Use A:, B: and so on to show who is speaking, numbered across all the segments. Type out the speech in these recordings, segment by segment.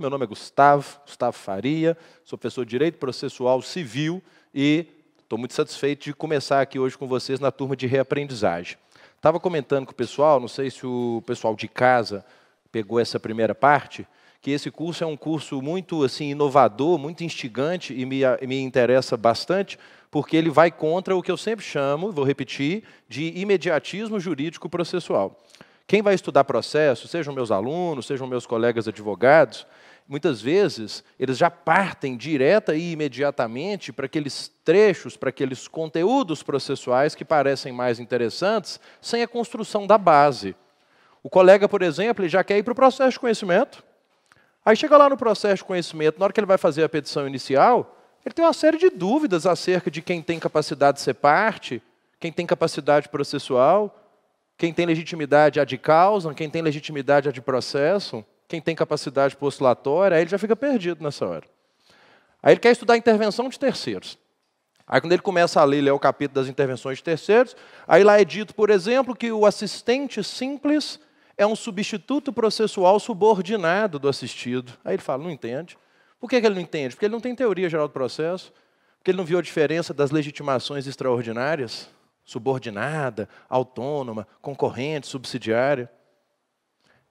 A: Meu nome é Gustavo, Gustavo Faria, sou professor de Direito Processual Civil e estou muito satisfeito de começar aqui hoje com vocês na turma de reaprendizagem. Estava comentando com o pessoal, não sei se o pessoal de casa pegou essa primeira parte, que esse curso é um curso muito assim inovador, muito instigante e me, me interessa bastante, porque ele vai contra o que eu sempre chamo, vou repetir, de imediatismo jurídico processual. Quem vai estudar processo, sejam meus alunos, sejam meus colegas advogados, muitas vezes, eles já partem direta e imediatamente para aqueles trechos, para aqueles conteúdos processuais que parecem mais interessantes, sem a construção da base. O colega, por exemplo, já quer ir para o processo de conhecimento. Aí chega lá no processo de conhecimento, na hora que ele vai fazer a petição inicial, ele tem uma série de dúvidas acerca de quem tem capacidade de ser parte, quem tem capacidade processual, quem tem legitimidade de causa, quem tem legitimidade de processo quem tem capacidade postulatória, aí ele já fica perdido nessa hora. Aí ele quer estudar intervenção de terceiros. Aí quando ele começa a ler, lê o capítulo das intervenções de terceiros, aí lá é dito, por exemplo, que o assistente simples é um substituto processual subordinado do assistido. Aí ele fala, não entende. Por que ele não entende? Porque ele não tem teoria geral do processo, porque ele não viu a diferença das legitimações extraordinárias, subordinada, autônoma, concorrente, subsidiária.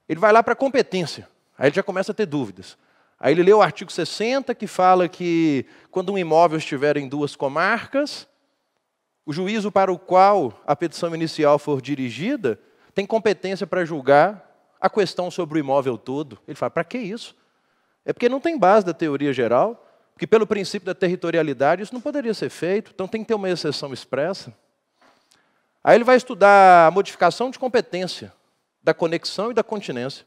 A: Ele vai lá para a competência. Aí ele já começa a ter dúvidas. Aí ele lê o artigo 60 que fala que quando um imóvel estiver em duas comarcas, o juízo para o qual a petição inicial for dirigida tem competência para julgar a questão sobre o imóvel todo. Ele fala: para que isso? É porque não tem base da teoria geral, porque pelo princípio da territorialidade isso não poderia ser feito, então tem que ter uma exceção expressa. Aí ele vai estudar a modificação de competência da conexão e da continência.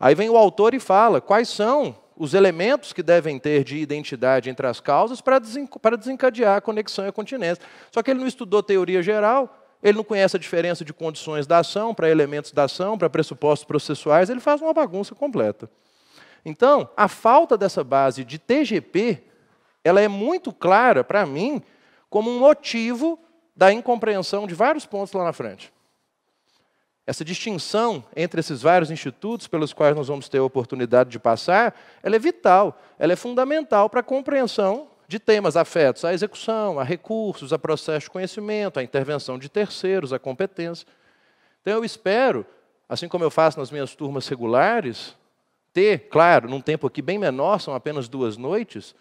A: Aí vem o autor e fala quais são os elementos que devem ter de identidade entre as causas para desencadear a conexão e a continência. Só que ele não estudou teoria geral, ele não conhece a diferença de condições da ação para elementos da ação, para pressupostos processuais, ele faz uma bagunça completa. Então, a falta dessa base de TGP, ela é muito clara para mim como um motivo da incompreensão de vários pontos lá na frente. Essa distinção entre esses vários institutos pelos quais nós vamos ter a oportunidade de passar, ela é vital, ela é fundamental para a compreensão de temas afetos à execução, a recursos, a processo de conhecimento, a intervenção de terceiros, a competência. Então eu espero, assim como eu faço nas minhas turmas regulares, ter, claro, num tempo aqui bem menor, são apenas duas noites,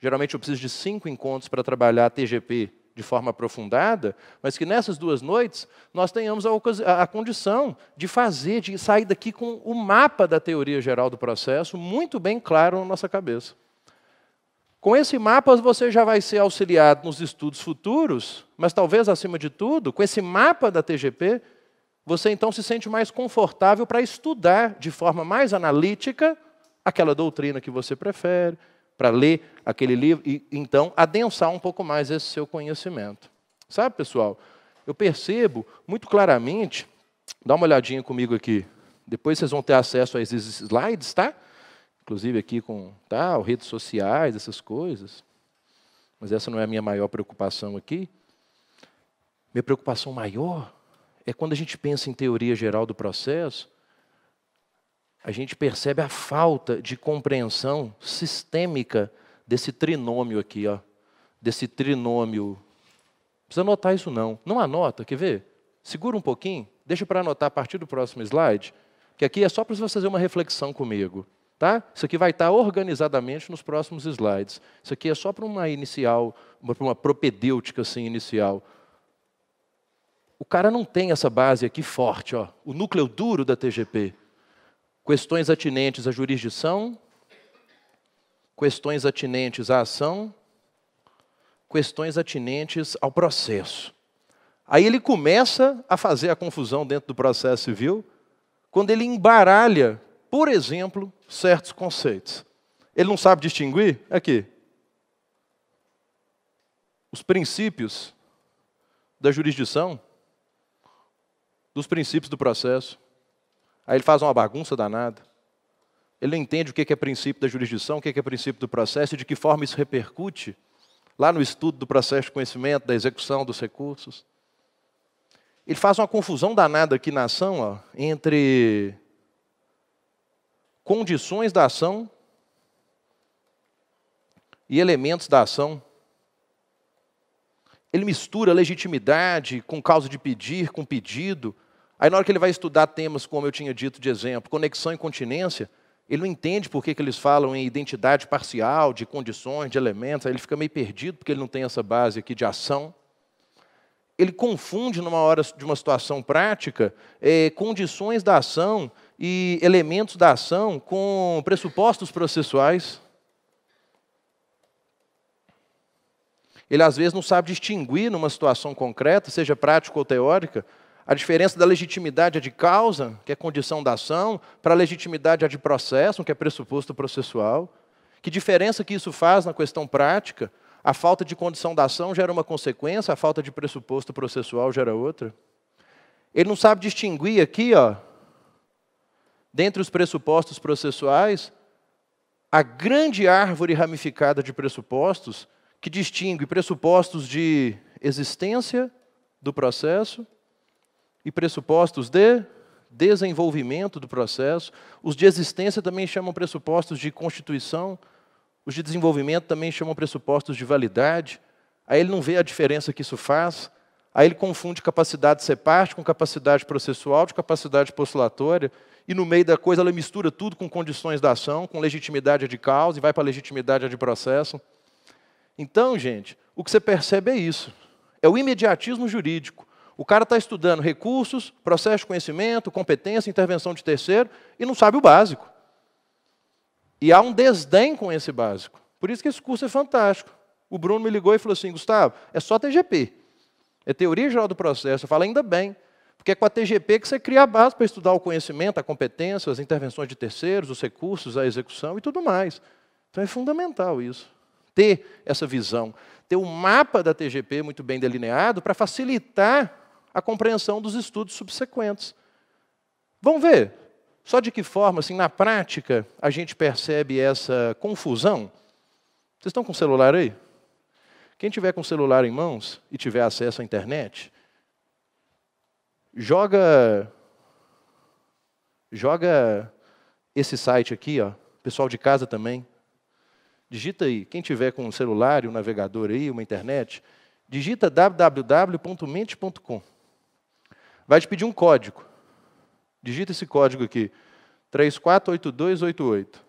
A: geralmente eu preciso de cinco encontros para trabalhar a TGP de forma aprofundada, mas que nessas duas noites nós tenhamos a, a condição de fazer, de sair daqui com o mapa da teoria geral do processo muito bem claro na nossa cabeça. Com esse mapa você já vai ser auxiliado nos estudos futuros, mas talvez acima de tudo, com esse mapa da TGP, você então se sente mais confortável para estudar de forma mais analítica aquela doutrina que você prefere, para ler aquele livro e então adensar um pouco mais esse seu conhecimento. Sabe, pessoal, eu percebo muito claramente, dá uma olhadinha comigo aqui. Depois vocês vão ter acesso a esses slides, tá? Inclusive aqui com tá, redes sociais, essas coisas. Mas essa não é a minha maior preocupação aqui. Minha preocupação maior é quando a gente pensa em teoria geral do processo, a gente percebe a falta de compreensão sistêmica desse trinômio aqui, ó, desse trinômio. Não precisa anotar isso não. Não anota, quer ver? Segura um pouquinho, deixa para anotar a partir do próximo slide, que aqui é só para você fazer uma reflexão comigo, tá? Isso aqui vai estar tá organizadamente nos próximos slides. Isso aqui é só para uma inicial, para uma propedêutica assim inicial. O cara não tem essa base aqui forte, ó, o núcleo duro da TGP questões atinentes à jurisdição, questões atinentes à ação, questões atinentes ao processo. Aí ele começa a fazer a confusão dentro do processo civil, quando ele embaralha, por exemplo, certos conceitos. Ele não sabe distinguir? Aqui. Os princípios da jurisdição, dos princípios do processo, Aí ele faz uma bagunça danada. Ele não entende o que é, é princípio da jurisdição, o é que é princípio do processo e de que forma isso repercute lá no estudo do processo de conhecimento, da execução dos recursos. Ele faz uma confusão danada aqui na ação ó, entre condições da ação e elementos da ação. Ele mistura legitimidade com causa de pedir, com pedido. Aí, na hora que ele vai estudar temas, como eu tinha dito de exemplo, conexão e continência, ele não entende por que, que eles falam em identidade parcial, de condições, de elementos, aí ele fica meio perdido porque ele não tem essa base aqui de ação. Ele confunde, numa hora de uma situação prática, é, condições da ação e elementos da ação com pressupostos processuais. Ele, às vezes, não sabe distinguir numa situação concreta, seja prática ou teórica, a diferença da legitimidade de causa, que é condição da ação, para a legitimidade de processo, que é pressuposto processual. Que diferença que isso faz na questão prática? A falta de condição da ação gera uma consequência, a falta de pressuposto processual gera outra. Ele não sabe distinguir aqui, ó, dentre os pressupostos processuais, a grande árvore ramificada de pressupostos que distingue pressupostos de existência do processo e pressupostos de desenvolvimento do processo. Os de existência também chamam pressupostos de constituição. Os de desenvolvimento também chamam pressupostos de validade. Aí ele não vê a diferença que isso faz. Aí ele confunde capacidade parte com capacidade processual, de capacidade postulatória, e no meio da coisa ela mistura tudo com condições da ação, com legitimidade de causa, e vai para legitimidade de processo. Então, gente, o que você percebe é isso. É o imediatismo jurídico. O cara está estudando recursos, processo de conhecimento, competência, intervenção de terceiro e não sabe o básico. E há um desdém com esse básico. Por isso que esse curso é fantástico. O Bruno me ligou e falou assim: Gustavo, é só TGP. É teoria geral do processo. Eu falo, ainda bem. Porque é com a TGP que você cria a base para estudar o conhecimento, a competência, as intervenções de terceiros, os recursos, a execução e tudo mais. Então é fundamental isso. Ter essa visão, ter o um mapa da TGP muito bem delineado para facilitar a compreensão dos estudos subsequentes. Vamos ver só de que forma, assim, na prática, a gente percebe essa confusão. Vocês estão com o celular aí? Quem tiver com o celular em mãos e tiver acesso à internet, joga joga esse site aqui, ó, pessoal de casa também. Digita aí, quem tiver com um celular e um navegador aí, uma internet, digita www.mente.com vai te pedir um código. Digita esse código aqui: 348288.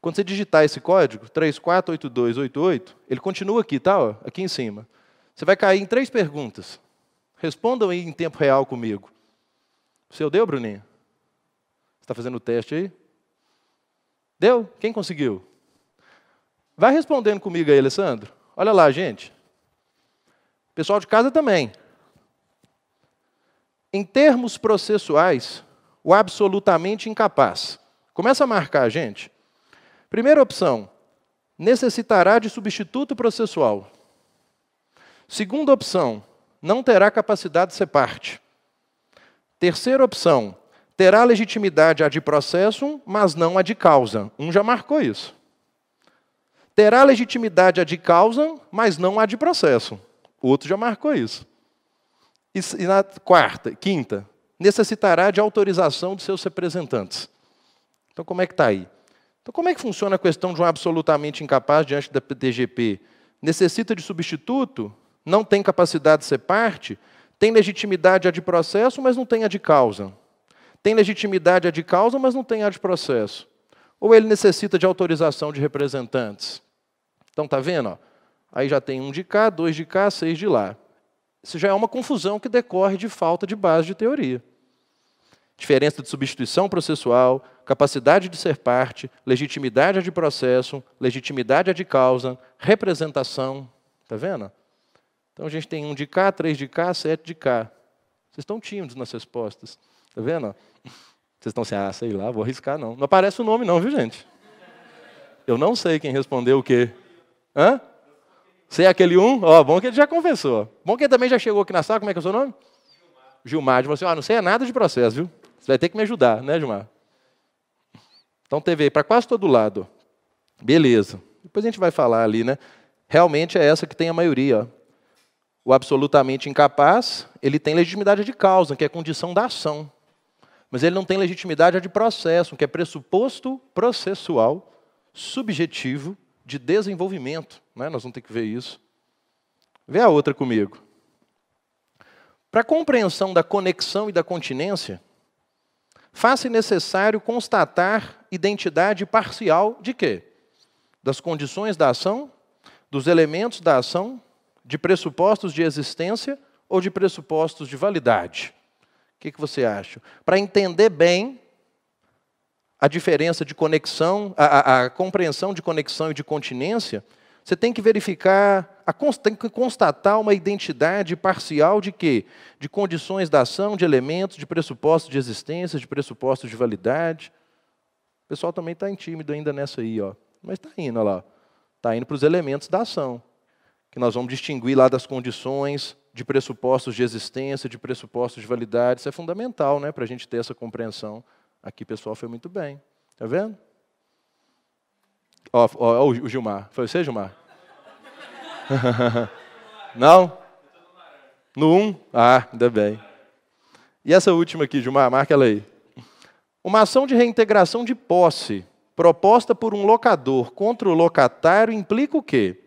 A: Quando você digitar esse código, 348288, ele continua aqui, tá? Ó, aqui em cima. Você vai cair em três perguntas. Respondam aí em tempo real comigo. O seu deu, Bruninho? Você está fazendo o teste aí? Deu? Quem conseguiu? Vai respondendo comigo aí, Alessandro. Olha lá, gente. Pessoal de casa também. Em termos processuais, o absolutamente incapaz. Começa a marcar, a gente. Primeira opção, necessitará de substituto processual. Segunda opção, não terá capacidade de ser parte. Terceira opção, terá legitimidade a de processo, mas não a de causa. Um já marcou isso. Terá legitimidade a de causa, mas não a de processo. O outro já marcou isso. E, e na quarta, quinta, necessitará de autorização de seus representantes. Então, como é que está aí? Então, como é que funciona a questão de um absolutamente incapaz diante da DGP? Necessita de substituto? Não tem capacidade de ser parte? Tem legitimidade a de processo, mas não tem a de causa. Tem legitimidade a de causa, mas não tem a de processo. Ou ele necessita de autorização de representantes. Então, está vendo? Ó? Aí já tem um de cá, dois de cá, seis de lá. Isso já é uma confusão que decorre de falta de base de teoria. Diferença de substituição processual, capacidade de ser parte, legitimidade de processo, legitimidade de causa, representação. Está vendo? Então a gente tem um de cá, três de cá, sete de cá. Vocês estão tímidos nas respostas. Está vendo? Vocês estão assim, ah, sei lá, vou arriscar não. Não aparece o nome não, viu gente? Eu não sei quem respondeu o quê. Hã? Você é aquele um? Ó, bom que ele já confessou. Bom que ele também já chegou aqui na sala, como é que é o seu nome? Gilmar. Gilmar, você, ó, ah, não sei é nada de processo, viu? Você vai ter que me ajudar, né, Gilmar? Então teve aí para quase todo lado. Beleza. Depois a gente vai falar ali, né? Realmente é essa que tem a maioria. Ó. O absolutamente incapaz, ele tem legitimidade de causa, que é condição da ação. Mas ele não tem legitimidade de processo, que é pressuposto processual, subjetivo de desenvolvimento. Né? Nós vamos ter que ver isso. Vê a outra comigo. Para a compreensão da conexão e da continência, faz-se necessário constatar identidade parcial de quê? Das condições da ação, dos elementos da ação, de pressupostos de existência ou de pressupostos de validade. O que, que você acha? Para entender bem a diferença de conexão, a, a, a compreensão de conexão e de continência, você tem que verificar, a, tem que constatar uma identidade parcial de quê? De condições da ação, de elementos, de pressupostos de existência, de pressupostos de validade. O pessoal também está tímido ainda nessa aí, ó. mas está indo, olha lá. Está indo para os elementos da ação, que nós vamos distinguir lá das condições, de pressupostos de existência, de pressupostos de validade. Isso é fundamental né, para a gente ter essa compreensão Aqui, pessoal, foi muito bem. Está vendo? Ó, ó, ó, o Gilmar. Foi você, Gilmar? Não? No 1? Um? Ah, ainda bem. E essa última aqui, Gilmar, marca ela aí. Uma ação de reintegração de posse proposta por um locador contra o locatário implica o quê?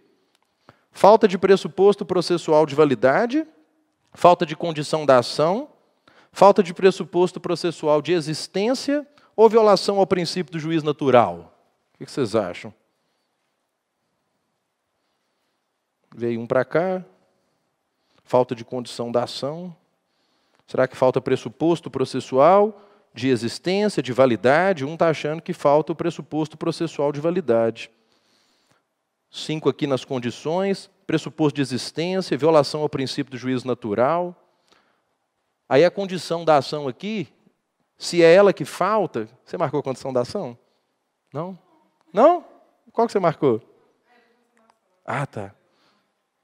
A: Falta de pressuposto processual de validade, falta de condição da ação, falta de pressuposto processual de existência ou violação ao princípio do juiz natural? O que vocês acham? Veio um para cá. Falta de condição da ação. Será que falta pressuposto processual de existência, de validade? Um está achando que falta o pressuposto processual de validade. Cinco aqui nas condições, pressuposto de existência, violação ao princípio do juízo natural. Aí a condição da ação aqui, se é ela que falta, você marcou a condição da ação? Não? Não? Qual que você marcou? Ah, tá.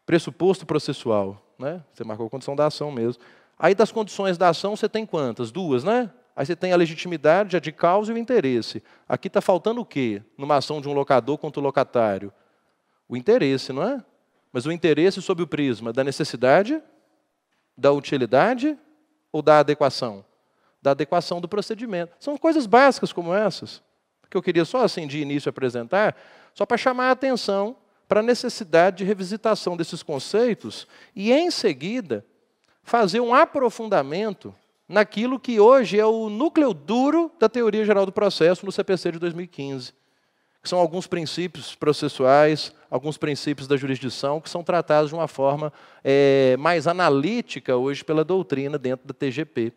A: Pressuposto processual, né? Você marcou a condição da ação mesmo. Aí das condições da ação você tem quantas? Duas, né? Aí você tem a legitimidade, a de causa e o interesse. Aqui está faltando o quê? Numa ação de um locador contra o locatário? O interesse, não é? Mas o interesse sob o prisma da necessidade, da utilidade ou da adequação? Da adequação do procedimento. São coisas básicas como essas, que eu queria só assim de início apresentar, só para chamar a atenção para a necessidade de revisitação desses conceitos e, em seguida, fazer um aprofundamento naquilo que hoje é o núcleo duro da teoria geral do processo no CPC de 2015 que são alguns princípios processuais, alguns princípios da jurisdição, que são tratados de uma forma é, mais analítica hoje pela doutrina dentro da TGP.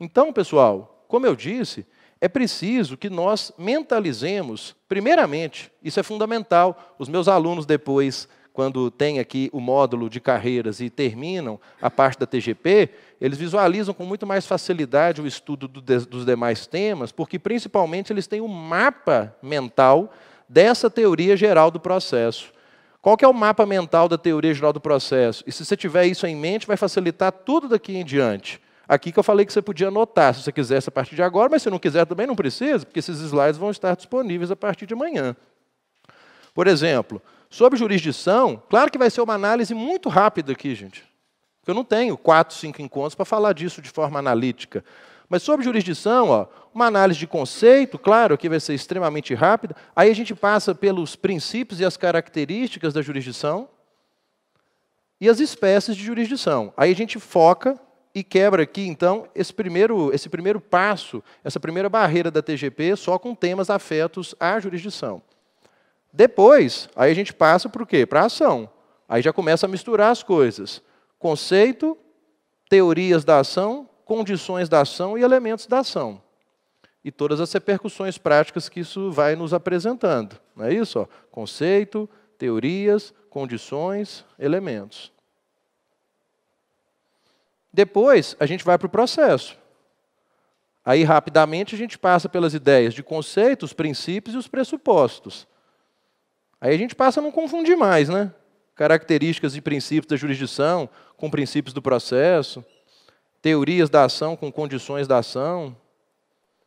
A: Então, pessoal, como eu disse, é preciso que nós mentalizemos, primeiramente, isso é fundamental, os meus alunos depois quando tem aqui o módulo de carreiras e terminam a parte da TGP, eles visualizam com muito mais facilidade o estudo do de, dos demais temas, porque principalmente eles têm um mapa mental dessa teoria geral do processo. Qual que é o mapa mental da teoria geral do processo? E se você tiver isso em mente, vai facilitar tudo daqui em diante. Aqui que eu falei que você podia anotar, se você quisesse a partir de agora, mas se não quiser também não precisa, porque esses slides vão estar disponíveis a partir de amanhã. Por exemplo, Sobre jurisdição, claro que vai ser uma análise muito rápida aqui, gente. Porque eu não tenho quatro, cinco encontros para falar disso de forma analítica. Mas sobre jurisdição, ó, uma análise de conceito, claro, que vai ser extremamente rápida. Aí a gente passa pelos princípios e as características da jurisdição e as espécies de jurisdição. Aí a gente foca e quebra aqui, então, esse primeiro, esse primeiro passo, essa primeira barreira da TGP, só com temas afetos à jurisdição. Depois, aí a gente passa para o quê? Para a ação. Aí já começa a misturar as coisas. Conceito, teorias da ação, condições da ação e elementos da ação. E todas as repercussões práticas que isso vai nos apresentando. Não é isso? Conceito, teorias, condições, elementos. Depois, a gente vai para o processo. Aí, rapidamente, a gente passa pelas ideias de conceitos, princípios e os pressupostos. Aí a gente passa a não confundir mais, né? Características e princípios da jurisdição com princípios do processo, teorias da ação com condições da ação,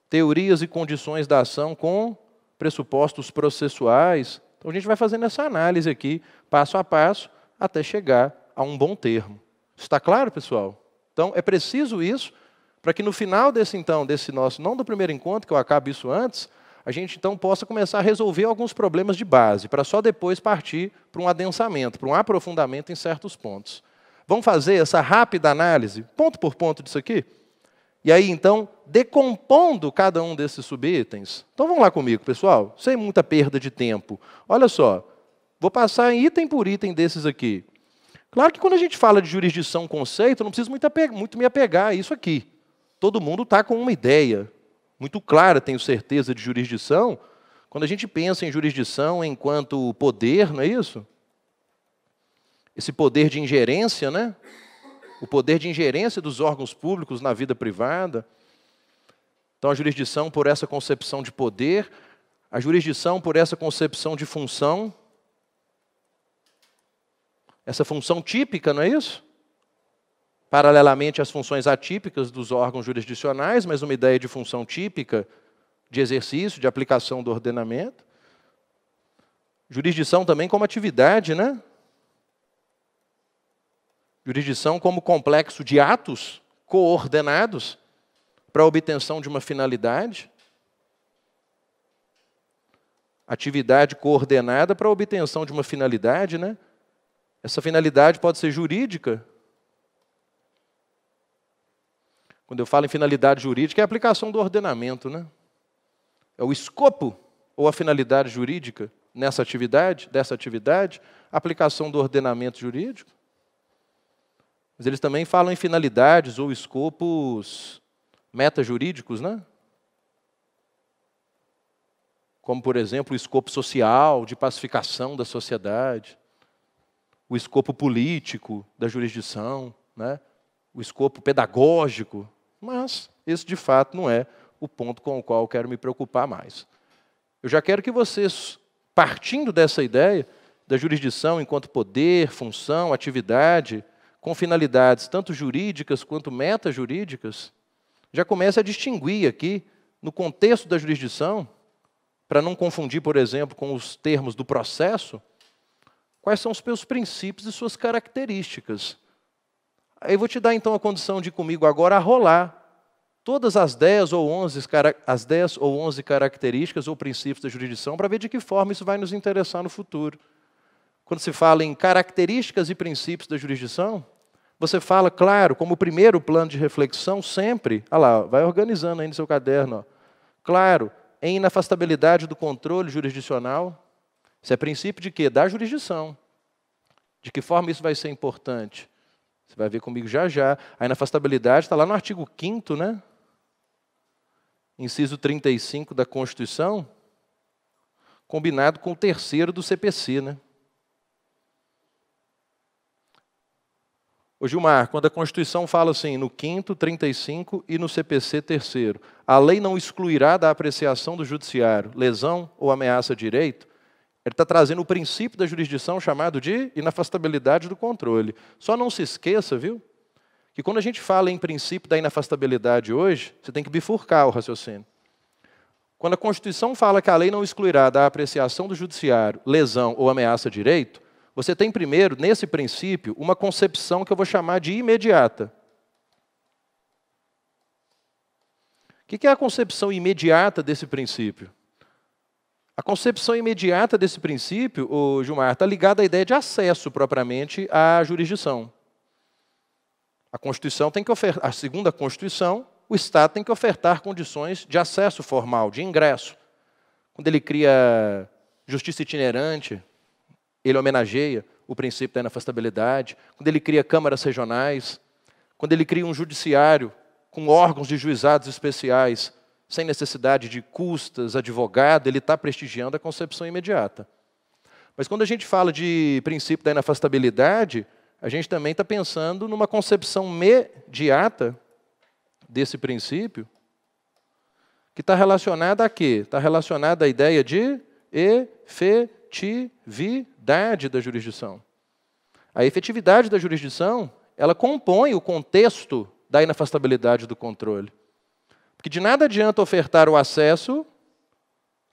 A: teorias e condições da ação com pressupostos processuais. Então a gente vai fazendo essa análise aqui, passo a passo, até chegar a um bom termo. Está claro, pessoal? Então é preciso isso para que no final desse então, desse nosso, não do primeiro encontro, que eu acabo isso antes, a gente então possa começar a resolver alguns problemas de base, para só depois partir para um adensamento, para um aprofundamento em certos pontos. Vamos fazer essa rápida análise, ponto por ponto disso aqui? E aí, então, decompondo cada um desses subitens. Então, vamos lá comigo, pessoal, sem muita perda de tempo. Olha só, vou passar item por item desses aqui. Claro que quando a gente fala de jurisdição conceito, não preciso muito, muito me apegar a isso aqui. Todo mundo está com uma ideia muito clara, tenho certeza, de jurisdição, quando a gente pensa em jurisdição enquanto poder, não é isso? Esse poder de ingerência, né? O poder de ingerência dos órgãos públicos na vida privada. Então, a jurisdição, por essa concepção de poder, a jurisdição, por essa concepção de função, essa função típica, não é isso? paralelamente às funções atípicas dos órgãos jurisdicionais, mas uma ideia de função típica de exercício, de aplicação do ordenamento. Jurisdição também como atividade, né? Jurisdição como complexo de atos coordenados para a obtenção de uma finalidade. Atividade coordenada para a obtenção de uma finalidade, né? Essa finalidade pode ser jurídica, Quando eu falo em finalidade jurídica, é a aplicação do ordenamento, né? É o escopo ou a finalidade jurídica nessa atividade, dessa atividade, aplicação do ordenamento jurídico. Mas eles também falam em finalidades ou escopos metajurídicos, né? Como, por exemplo, o escopo social, de pacificação da sociedade, o escopo político da jurisdição, né? o escopo pedagógico mas esse, de fato, não é o ponto com o qual eu quero me preocupar mais. Eu já quero que vocês, partindo dessa ideia da jurisdição enquanto poder, função, atividade, com finalidades tanto jurídicas quanto metajurídicas, já comece a distinguir aqui, no contexto da jurisdição, para não confundir, por exemplo, com os termos do processo, quais são os seus princípios e suas características. Eu vou te dar então a condição de comigo agora a rolar todas as 10 ou 11, as 10 ou 11 características ou princípios da jurisdição para ver de que forma isso vai nos interessar no futuro. Quando se fala em características e princípios da jurisdição, você fala, claro, como primeiro plano de reflexão, sempre, ah lá, vai organizando aí no seu caderno, ó. claro, em inafastabilidade do controle jurisdicional, isso é princípio de quê? Da jurisdição. De que forma isso vai ser importante? Você vai ver comigo já já. Aí na afastabilidade está lá no artigo 5 né? Inciso 35 da Constituição, combinado com o terceiro do CPC, né? Ô Gilmar, quando a Constituição fala assim, no 5 35 e no CPC terceiro, a lei não excluirá da apreciação do judiciário lesão ou ameaça a direito, ele está trazendo o princípio da jurisdição chamado de inafastabilidade do controle. Só não se esqueça, viu, que quando a gente fala em princípio da inafastabilidade hoje, você tem que bifurcar o raciocínio. Quando a Constituição fala que a lei não excluirá da apreciação do judiciário lesão ou ameaça a direito, você tem primeiro, nesse princípio, uma concepção que eu vou chamar de imediata. O que é a concepção imediata desse princípio? A concepção imediata desse princípio, o Gilmar, está ligada à ideia de acesso propriamente à jurisdição. A Constituição tem que ofertar, a segunda Constituição, o Estado tem que ofertar condições de acesso formal, de ingresso. Quando ele cria justiça itinerante, ele homenageia o princípio da inafastabilidade. Quando ele cria câmaras regionais, quando ele cria um judiciário com órgãos de juizados especiais, sem necessidade de custas, advogado, ele está prestigiando a concepção imediata. Mas quando a gente fala de princípio da inafastabilidade, a gente também está pensando numa concepção mediata desse princípio, que está relacionada a quê? Está relacionada à ideia de efetividade da jurisdição. A efetividade da jurisdição, ela compõe o contexto da inafastabilidade do controle. Porque de nada adianta ofertar o acesso,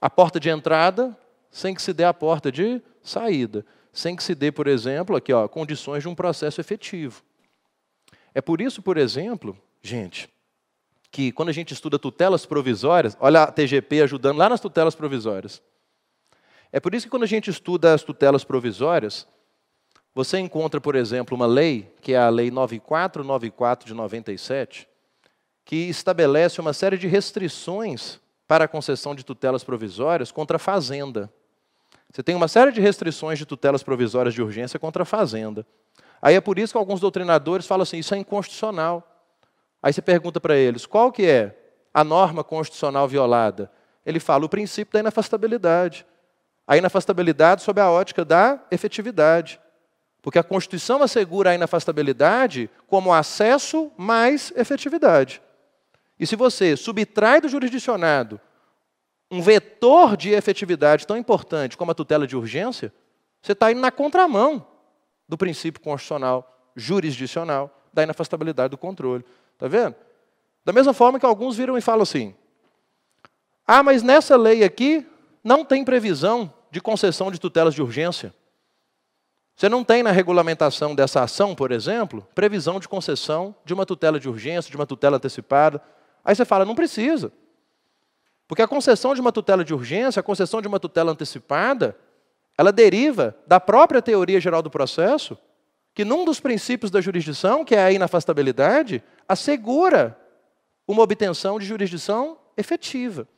A: a porta de entrada, sem que se dê a porta de saída, sem que se dê, por exemplo, aqui, ó, condições de um processo efetivo. É por isso, por exemplo, gente, que quando a gente estuda tutelas provisórias, olha a TGP ajudando lá nas tutelas provisórias. É por isso que quando a gente estuda as tutelas provisórias, você encontra, por exemplo, uma lei, que é a Lei 9494 de 97, que estabelece uma série de restrições para a concessão de tutelas provisórias contra a fazenda. Você tem uma série de restrições de tutelas provisórias de urgência contra a fazenda. Aí é por isso que alguns doutrinadores falam assim, isso é inconstitucional. Aí você pergunta para eles, qual que é a norma constitucional violada? Ele fala o princípio da inafastabilidade. A inafastabilidade sob a ótica da efetividade. Porque a Constituição assegura a inafastabilidade como acesso mais efetividade. E se você subtrai do jurisdicionado um vetor de efetividade tão importante como a tutela de urgência, você está indo na contramão do princípio constitucional, jurisdicional, da inafastabilidade do controle. Está vendo? Da mesma forma que alguns viram e falam assim: ah, mas nessa lei aqui não tem previsão de concessão de tutelas de urgência. Você não tem na regulamentação dessa ação, por exemplo, previsão de concessão de uma tutela de urgência, de uma tutela antecipada. Aí você fala, não precisa. Porque a concessão de uma tutela de urgência, a concessão de uma tutela antecipada, ela deriva da própria teoria geral do processo, que num dos princípios da jurisdição, que é a inafastabilidade, assegura uma obtenção de jurisdição efetiva.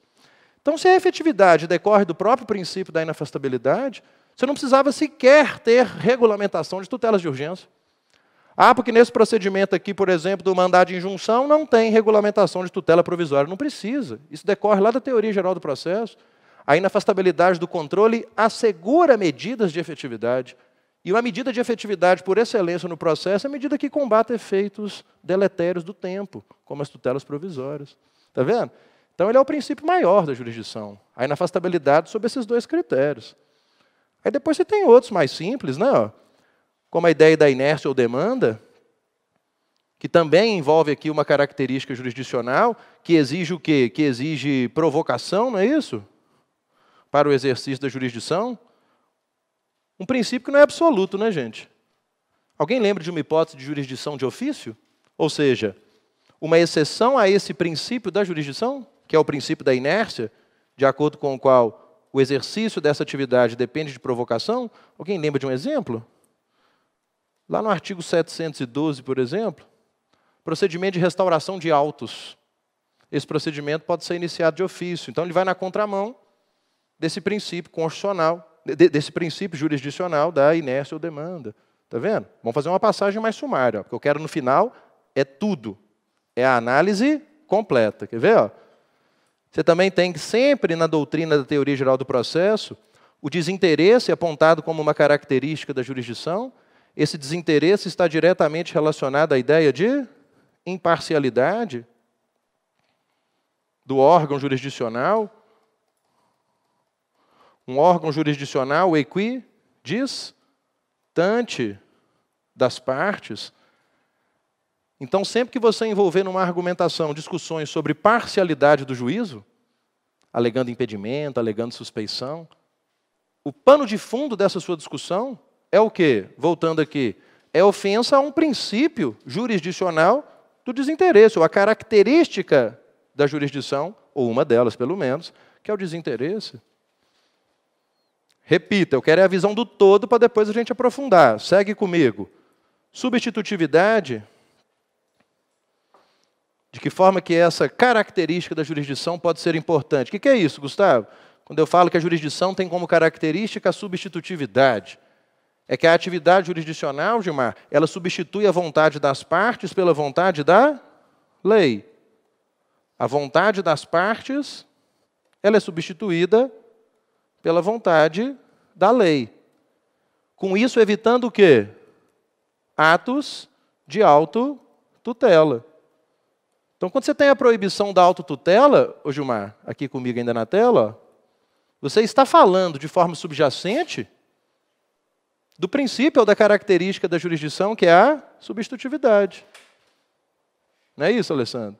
A: Então, se a efetividade decorre do próprio princípio da inafastabilidade, você não precisava sequer ter regulamentação de tutelas de urgência. Ah, porque nesse procedimento aqui, por exemplo, do mandado de injunção, não tem regulamentação de tutela provisória. Não precisa. Isso decorre lá da teoria geral do processo. A inafastabilidade do controle assegura medidas de efetividade. E uma medida de efetividade por excelência no processo é a medida que combate efeitos deletérios do tempo, como as tutelas provisórias. Está vendo? Então, ele é o princípio maior da jurisdição. A inafastabilidade sob esses dois critérios. Aí depois você tem outros mais simples, né? como a ideia da inércia ou demanda, que também envolve aqui uma característica jurisdicional, que exige o quê? Que exige provocação, não é isso? Para o exercício da jurisdição. Um princípio que não é absoluto, né, gente? Alguém lembra de uma hipótese de jurisdição de ofício? Ou seja, uma exceção a esse princípio da jurisdição, que é o princípio da inércia, de acordo com o qual o exercício dessa atividade depende de provocação? Alguém lembra de um exemplo? Lá no artigo 712, por exemplo, procedimento de restauração de autos. Esse procedimento pode ser iniciado de ofício. Então, ele vai na contramão desse princípio constitucional, desse princípio jurisdicional da inércia ou demanda. Está vendo? Vamos fazer uma passagem mais sumária, ó, porque eu quero no final é tudo. É a análise completa. Quer ver? Ó? Você também tem que sempre na doutrina da teoria geral do processo, o desinteresse apontado como uma característica da jurisdição, esse desinteresse está diretamente relacionado à ideia de imparcialidade do órgão jurisdicional. Um órgão jurisdicional equidistante das partes. Então, sempre que você envolver numa argumentação discussões sobre parcialidade do juízo, alegando impedimento, alegando suspeição, o pano de fundo dessa sua discussão é o que? Voltando aqui, é ofensa a um princípio jurisdicional do desinteresse, ou a característica da jurisdição, ou uma delas, pelo menos, que é o desinteresse. Repita, eu quero é a visão do todo para depois a gente aprofundar. Segue comigo. Substitutividade. De que forma que essa característica da jurisdição pode ser importante? O que é isso, Gustavo? Quando eu falo que a jurisdição tem como característica a substitutividade é que a atividade jurisdicional, Gilmar, ela substitui a vontade das partes pela vontade da lei. A vontade das partes, ela é substituída pela vontade da lei. Com isso evitando o quê? Atos de auto tutela. Então, quando você tem a proibição da autotutela, Gilmar, aqui comigo ainda na tela, você está falando de forma subjacente do princípio ou da característica da jurisdição, que é a substitutividade. Não é isso, Alessandro?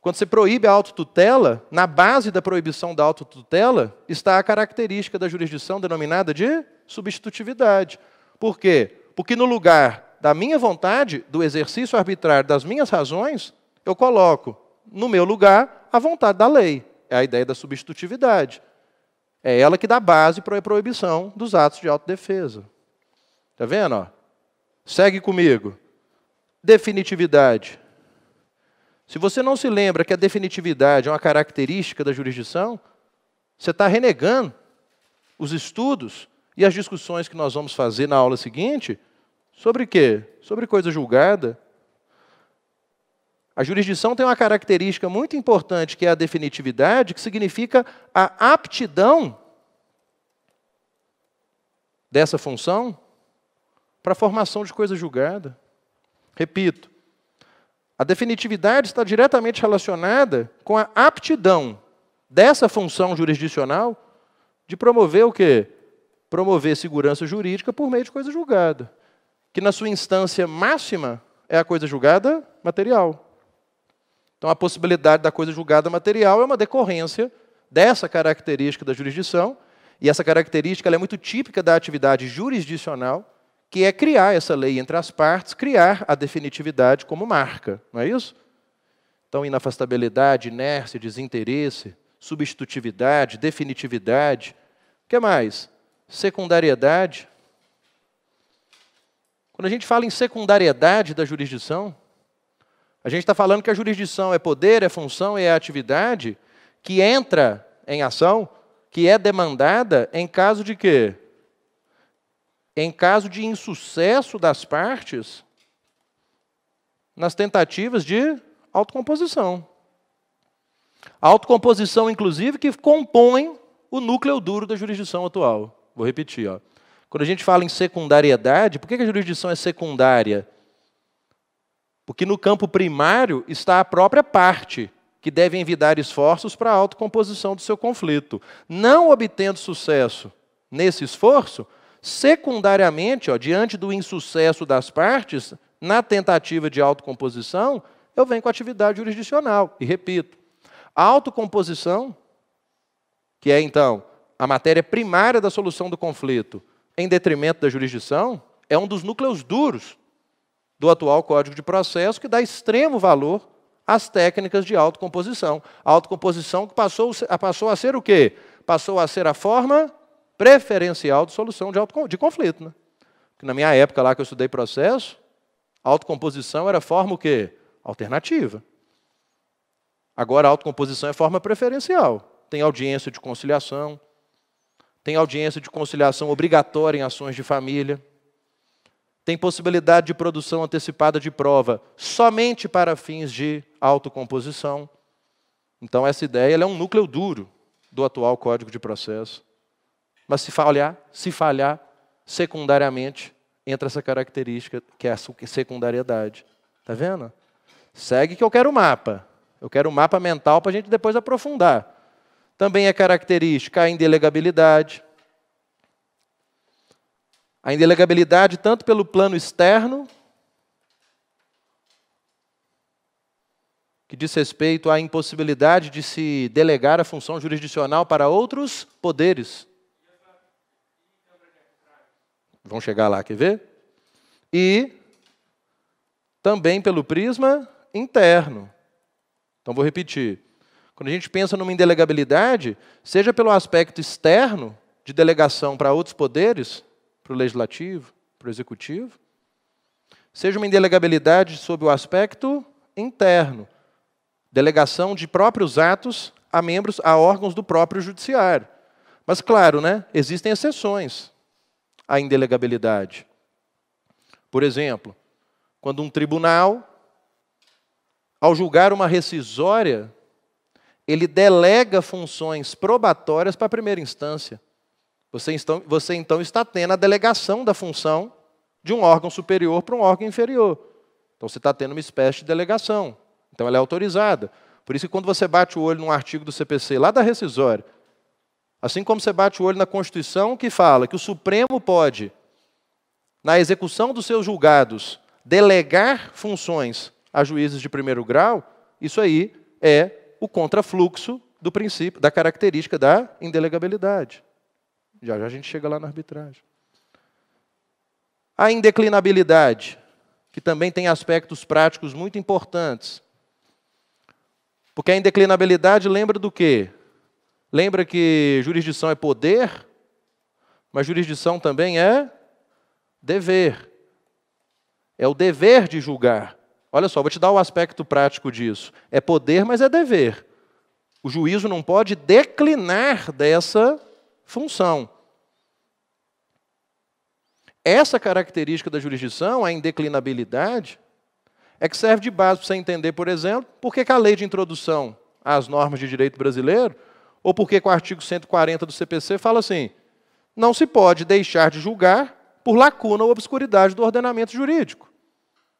A: Quando você proíbe a autotutela, na base da proibição da autotutela está a característica da jurisdição denominada de substitutividade. Por quê? Porque no lugar da minha vontade, do exercício arbitrário das minhas razões, eu coloco no meu lugar a vontade da lei. É a ideia da substitutividade. É ela que dá base para a proibição dos atos de autodefesa. Está vendo? Ó? Segue comigo. Definitividade. Se você não se lembra que a definitividade é uma característica da jurisdição, você está renegando os estudos e as discussões que nós vamos fazer na aula seguinte sobre quê? Sobre coisa julgada. A jurisdição tem uma característica muito importante que é a definitividade, que significa a aptidão dessa função para a formação de coisa julgada. Repito, a definitividade está diretamente relacionada com a aptidão dessa função jurisdicional de promover o quê? Promover segurança jurídica por meio de coisa julgada, que na sua instância máxima é a coisa julgada material. Então, a possibilidade da coisa julgada material é uma decorrência dessa característica da jurisdição, e essa característica é muito típica da atividade jurisdicional, que é criar essa lei entre as partes, criar a definitividade como marca, não é isso? Então, inafastabilidade, inércia, desinteresse, substitutividade, definitividade. O que mais? Secundariedade. Quando a gente fala em secundariedade da jurisdição, a gente está falando que a jurisdição é poder, é função, é atividade que entra em ação, que é demandada em caso de quê? em caso de insucesso das partes nas tentativas de autocomposição. autocomposição, inclusive, que compõe o núcleo duro da jurisdição atual. Vou repetir. Ó. Quando a gente fala em secundariedade, por que a jurisdição é secundária? Porque no campo primário está a própria parte, que deve envidar esforços para a autocomposição do seu conflito. Não obtendo sucesso nesse esforço, Secundariamente, ó, diante do insucesso das partes, na tentativa de autocomposição, eu venho com a atividade jurisdicional. E repito, a autocomposição, que é então a matéria primária da solução do conflito, em detrimento da jurisdição, é um dos núcleos duros do atual Código de Processo, que dá extremo valor às técnicas de autocomposição. A autocomposição que passou, passou a ser o quê? Passou a ser a forma preferencial de solução de, de conflito. Né? Porque na minha época lá que eu estudei processo, autocomposição era forma o quê? Alternativa. Agora autocomposição é forma preferencial. Tem audiência de conciliação, tem audiência de conciliação obrigatória em ações de família, tem possibilidade de produção antecipada de prova somente para fins de autocomposição. Então essa ideia é um núcleo duro do atual Código de Processo. Mas se falhar, se falhar, secundariamente entra essa característica que é a secundariedade. Tá vendo? Segue que eu quero o mapa. Eu quero o mapa mental para a gente depois aprofundar. Também é característica a indelegabilidade. A indelegabilidade tanto pelo plano externo, que diz respeito à impossibilidade de se delegar a função jurisdicional para outros poderes. Vão chegar lá, quer ver? E também pelo prisma interno. Então vou repetir. Quando a gente pensa numa indelegabilidade, seja pelo aspecto externo de delegação para outros poderes, para o legislativo, para o executivo, seja uma indelegabilidade sob o aspecto interno, delegação de próprios atos a membros, a órgãos do próprio judiciário. Mas claro, né, existem exceções a indelegabilidade. Por exemplo, quando um tribunal, ao julgar uma rescisória, ele delega funções probatórias para a primeira instância. Você então, você então está tendo a delegação da função de um órgão superior para um órgão inferior. Então você está tendo uma espécie de delegação. Então ela é autorizada. Por isso que quando você bate o olho num artigo do CPC lá da rescisória, Assim como você bate o olho na Constituição que fala que o Supremo pode, na execução dos seus julgados, delegar funções a juízes de primeiro grau, isso aí é o contrafluxo do princípio, da característica da indelegabilidade. Já já a gente chega lá na arbitragem. A indeclinabilidade, que também tem aspectos práticos muito importantes. Porque a indeclinabilidade lembra do quê? Lembra que jurisdição é poder, mas jurisdição também é dever. É o dever de julgar. Olha só, vou te dar o um aspecto prático disso. É poder, mas é dever. O juízo não pode declinar dessa função. Essa característica da jurisdição, a indeclinabilidade, é que serve de base para você entender, por exemplo, por que, que a lei de introdução às normas de direito brasileiro ou porque com o artigo 140 do CPC fala assim: não se pode deixar de julgar por lacuna ou obscuridade do ordenamento jurídico,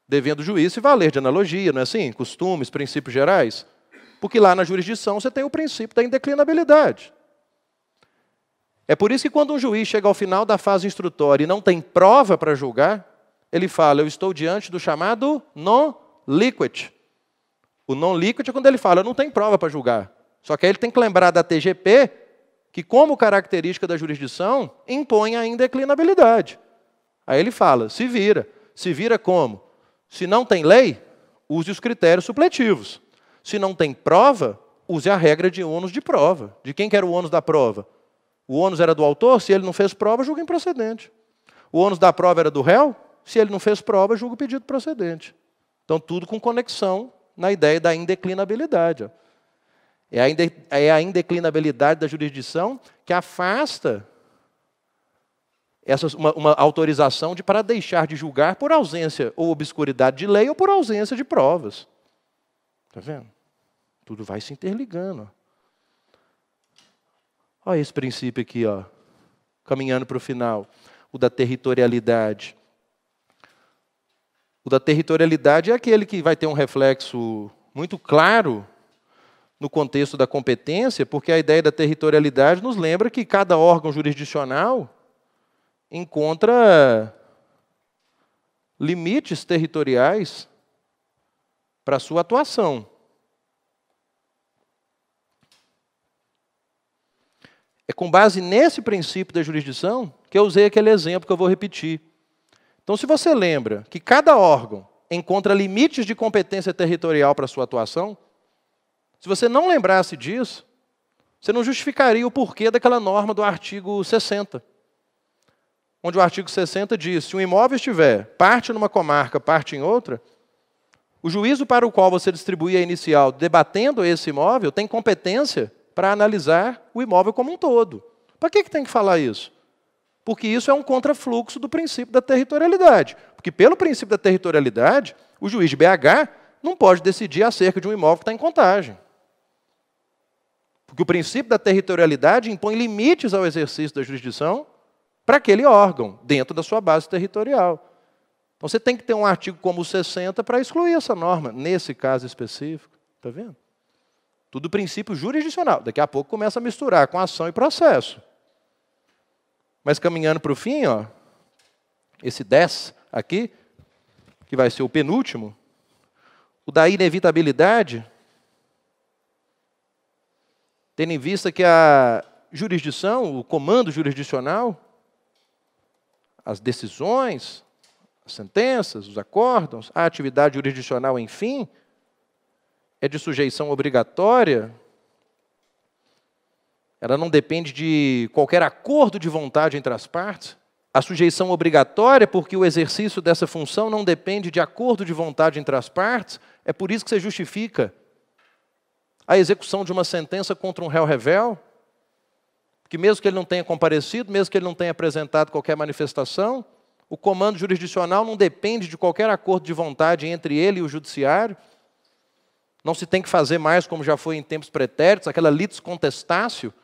A: devendo o juiz se valer de analogia, não é assim? Costumes, princípios gerais. Porque lá na jurisdição você tem o princípio da indeclinabilidade. É por isso que quando um juiz chega ao final da fase instrutória e não tem prova para julgar, ele fala: Eu estou diante do chamado non-liquid. O non-liquid é quando ele fala: Eu não tenho prova para julgar. Só que aí ele tem que lembrar da TGP, que, como característica da jurisdição, impõe a indeclinabilidade. Aí ele fala: se vira. Se vira como? Se não tem lei, use os critérios supletivos. Se não tem prova, use a regra de ônus de prova. De quem que era o ônus da prova? O ônus era do autor, se ele não fez prova, julga improcedente. O ônus da prova era do réu, se ele não fez prova, julga o pedido procedente. Então, tudo com conexão na ideia da indeclinabilidade. Ó. É, é a indeclinabilidade da jurisdição que afasta essa, uma, uma autorização de, para deixar de julgar por ausência ou obscuridade de lei ou por ausência de provas. Está vendo? Tudo vai se interligando. Olha esse princípio aqui, ó, caminhando para o final, o da territorialidade. O da territorialidade é aquele que vai ter um reflexo muito claro no contexto da competência, porque a ideia da territorialidade nos lembra que cada órgão jurisdicional encontra limites territoriais para sua atuação. É com base nesse princípio da jurisdição que eu usei aquele exemplo que eu vou repetir. Então, se você lembra que cada órgão encontra limites de competência territorial para sua atuação, se você não lembrasse disso, você não justificaria o porquê daquela norma do artigo 60. Onde o artigo 60 diz: se um imóvel estiver parte numa comarca, parte em outra, o juízo para o qual você distribui a inicial debatendo esse imóvel tem competência para analisar o imóvel como um todo. Para que, que tem que falar isso? Porque isso é um contrafluxo do princípio da territorialidade. Porque, pelo princípio da territorialidade, o juiz de BH não pode decidir acerca de um imóvel que está em contagem. Porque o princípio da territorialidade impõe limites ao exercício da jurisdição para aquele órgão, dentro da sua base territorial. Então você tem que ter um artigo como o 60 para excluir essa norma, nesse caso específico. Está vendo? Tudo princípio jurisdicional. Daqui a pouco começa a misturar com ação e processo. Mas caminhando para o fim, ó, esse 10 aqui, que vai ser o penúltimo, o da inevitabilidade, tendo em vista que a jurisdição, o comando jurisdicional, as decisões, as sentenças, os acórdãos, a atividade jurisdicional, enfim, é de sujeição obrigatória, ela não depende de qualquer acordo de vontade entre as partes. A sujeição obrigatória, porque o exercício dessa função não depende de acordo de vontade entre as partes, é por isso que você justifica a execução de uma sentença contra um réu revel, que mesmo que ele não tenha comparecido, mesmo que ele não tenha apresentado qualquer manifestação, o comando jurisdicional não depende de qualquer acordo de vontade entre ele e o judiciário. Não se tem que fazer mais como já foi em tempos pretéritos, aquela litis contestácio,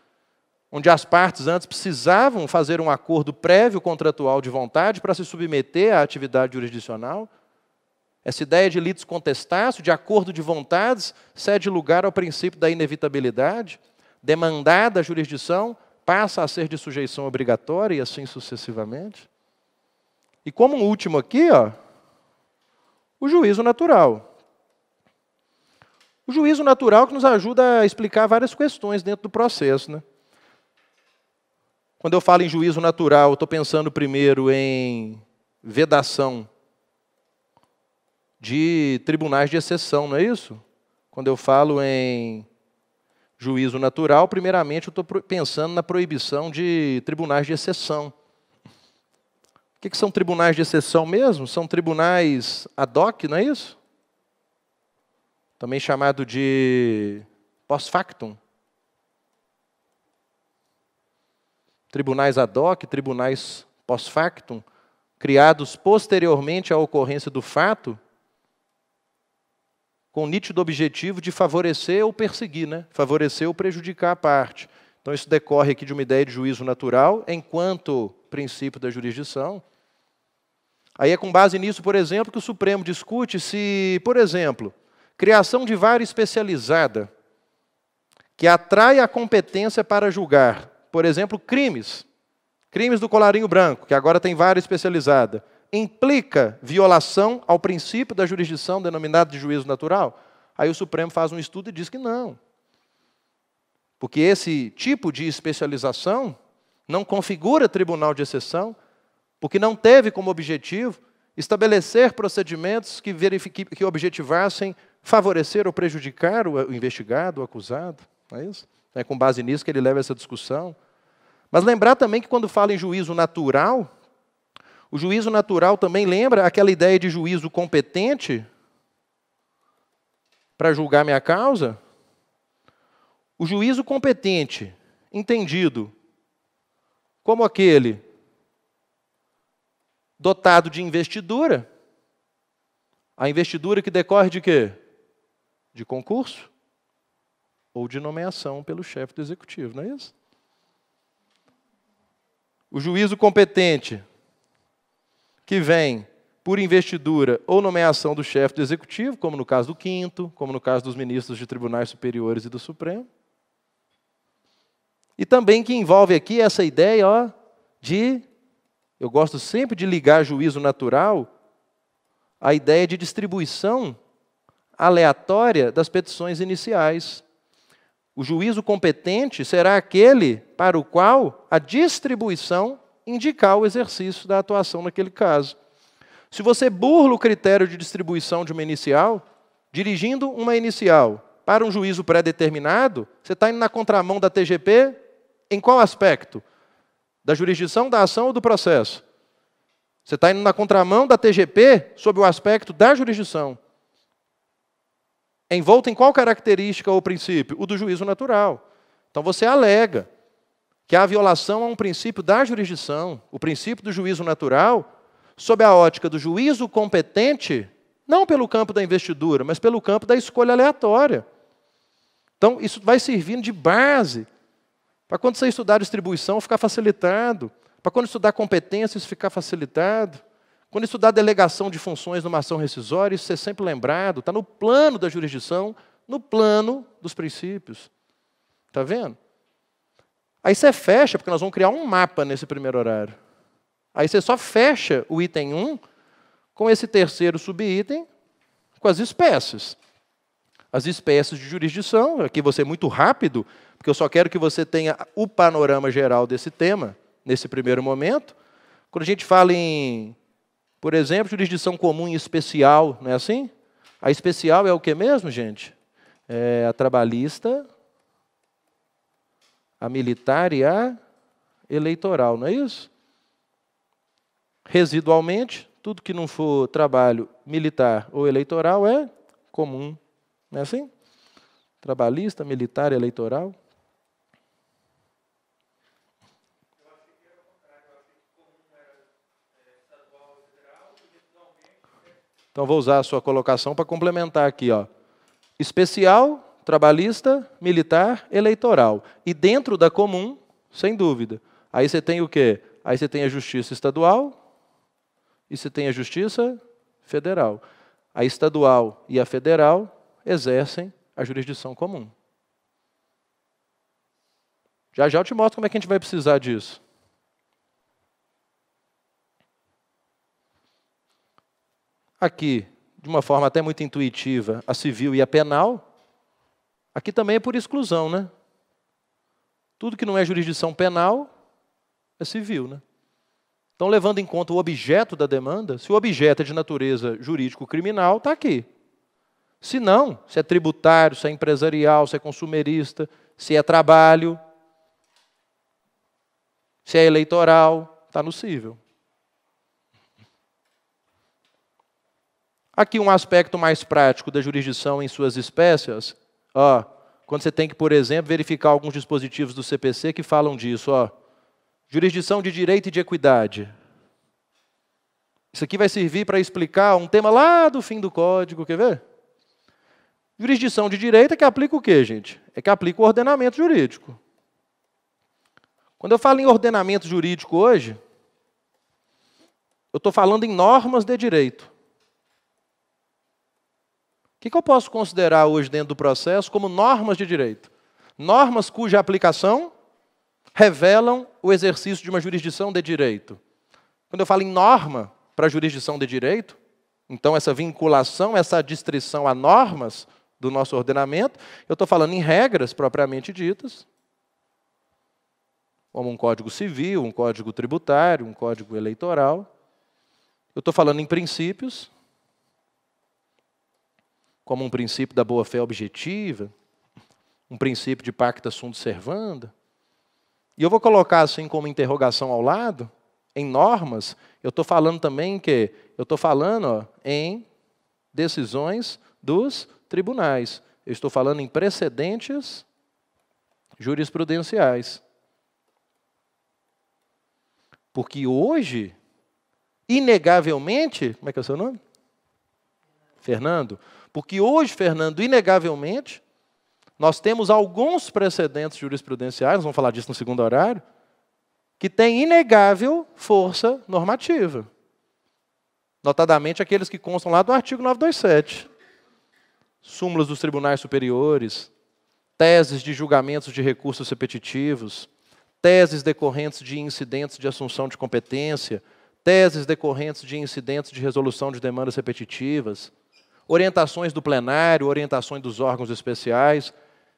A: onde as partes antes precisavam fazer um acordo prévio contratual de vontade para se submeter à atividade jurisdicional. Essa ideia de litis contestaço, de acordo de vontades, cede lugar ao princípio da inevitabilidade, demandada a jurisdição, passa a ser de sujeição obrigatória e assim sucessivamente. E como um último aqui, ó, o juízo natural. O juízo natural que nos ajuda a explicar várias questões dentro do processo. Né? Quando eu falo em juízo natural, estou pensando primeiro em vedação de tribunais de exceção, não é isso? Quando eu falo em juízo natural, primeiramente eu estou pensando na proibição de tribunais de exceção. O que, que, são tribunais de exceção mesmo? São tribunais ad hoc, não é isso? Também chamado de post factum. Tribunais ad hoc, tribunais post factum, criados posteriormente à ocorrência do fato, com o nítido objetivo de favorecer ou perseguir, né? favorecer ou prejudicar a parte. Então, isso decorre aqui de uma ideia de juízo natural, enquanto princípio da jurisdição. Aí é com base nisso, por exemplo, que o Supremo discute se, por exemplo, criação de vara especializada que atrai a competência para julgar, por exemplo, crimes, crimes do colarinho branco, que agora tem vara especializada implica violação ao princípio da jurisdição denominado de juízo natural? Aí o Supremo faz um estudo e diz que não. Porque esse tipo de especialização não configura tribunal de exceção, porque não teve como objetivo estabelecer procedimentos que, que objetivassem favorecer ou prejudicar o investigado, o acusado. Não é isso? É com base nisso que ele leva essa discussão. Mas lembrar também que quando fala em juízo natural, o juízo natural também lembra aquela ideia de juízo competente para julgar minha causa? O juízo competente, entendido como aquele dotado de investidura, a investidura que decorre de quê? De concurso ou de nomeação pelo chefe do executivo, não é isso? O juízo competente que vem por investidura ou nomeação do chefe do executivo, como no caso do quinto, como no caso dos ministros de tribunais superiores e do Supremo. E também que envolve aqui essa ideia ó, de, eu gosto sempre de ligar juízo natural, à ideia de distribuição aleatória das petições iniciais. O juízo competente será aquele para o qual a distribuição indicar o exercício da atuação naquele caso. Se você burla o critério de distribuição de uma inicial, dirigindo uma inicial para um juízo pré-determinado, você está indo na contramão da TGP em qual aspecto? Da jurisdição da ação ou do processo? Você está indo na contramão da TGP sob o aspecto da jurisdição. Envolto em qual característica ou princípio? O do juízo natural. Então você alega que a violação a é um princípio da jurisdição, o princípio do juízo natural, sob a ótica do juízo competente, não pelo campo da investidura, mas pelo campo da escolha aleatória. Então, isso vai servindo de base para quando você estudar distribuição, ficar facilitado. Para quando estudar competências, ficar facilitado. Quando estudar delegação de funções numa ação rescisória, isso é sempre lembrado. Está no plano da jurisdição, no plano dos princípios. Está vendo? Aí você fecha, porque nós vamos criar um mapa nesse primeiro horário. Aí você só fecha o item 1 com esse terceiro subitem, com as espécies. As espécies de jurisdição, aqui você é muito rápido, porque eu só quero que você tenha o panorama geral desse tema, nesse primeiro momento. Quando a gente fala em, por exemplo, jurisdição comum e especial, não é assim? A especial é o que mesmo, gente? É a trabalhista, a militar e a eleitoral, não é isso? Residualmente, tudo que não for trabalho militar ou eleitoral é comum, não é assim? Trabalhista, militar, eleitoral. Então vou usar a sua colocação para complementar aqui, ó. Especial trabalhista, militar, eleitoral. E dentro da comum, sem dúvida. Aí você tem o quê? Aí você tem a justiça estadual e você tem a justiça federal. A estadual e a federal exercem a jurisdição comum. Já já eu te mostro como é que a gente vai precisar disso. Aqui, de uma forma até muito intuitiva, a civil e a penal, Aqui também é por exclusão, né? Tudo que não é jurisdição penal é civil, né? Então, levando em conta o objeto da demanda, se o objeto é de natureza jurídico-criminal, está aqui. Se não, se é tributário, se é empresarial, se é consumerista, se é trabalho, se é eleitoral, está no civil. Aqui um aspecto mais prático da jurisdição em suas espécies Ó, quando você tem que, por exemplo, verificar alguns dispositivos do CPC que falam disso, ó, jurisdição de direito e de equidade. Isso aqui vai servir para explicar um tema lá do fim do código, quer ver? Jurisdição de direito é que aplica o quê, gente? É que aplica o ordenamento jurídico. Quando eu falo em ordenamento jurídico hoje, eu estou falando em normas de direito que, que eu posso considerar hoje dentro do processo como normas de direito? Normas cuja aplicação revelam o exercício de uma jurisdição de direito. Quando eu falo em norma para jurisdição de direito, então essa vinculação, essa distrição a normas do nosso ordenamento, eu estou falando em regras propriamente ditas, como um código civil, um código tributário, um código eleitoral. Eu estou falando em princípios, como um princípio da boa-fé objetiva, um princípio de pacta sunt servanda. E eu vou colocar assim como interrogação ao lado, em normas, eu estou falando também que eu estou falando ó, em decisões dos tribunais. Eu estou falando em precedentes jurisprudenciais. Porque hoje, inegavelmente, como é que é o seu nome? Fernando, porque hoje, Fernando, inegavelmente, nós temos alguns precedentes jurisprudenciais, vamos falar disso no segundo horário, que têm inegável força normativa. Notadamente aqueles que constam lá do artigo 927. Súmulas dos tribunais superiores, teses de julgamentos de recursos repetitivos, teses decorrentes de incidentes de assunção de competência, teses decorrentes de incidentes de resolução de demandas repetitivas orientações do plenário, orientações dos órgãos especiais.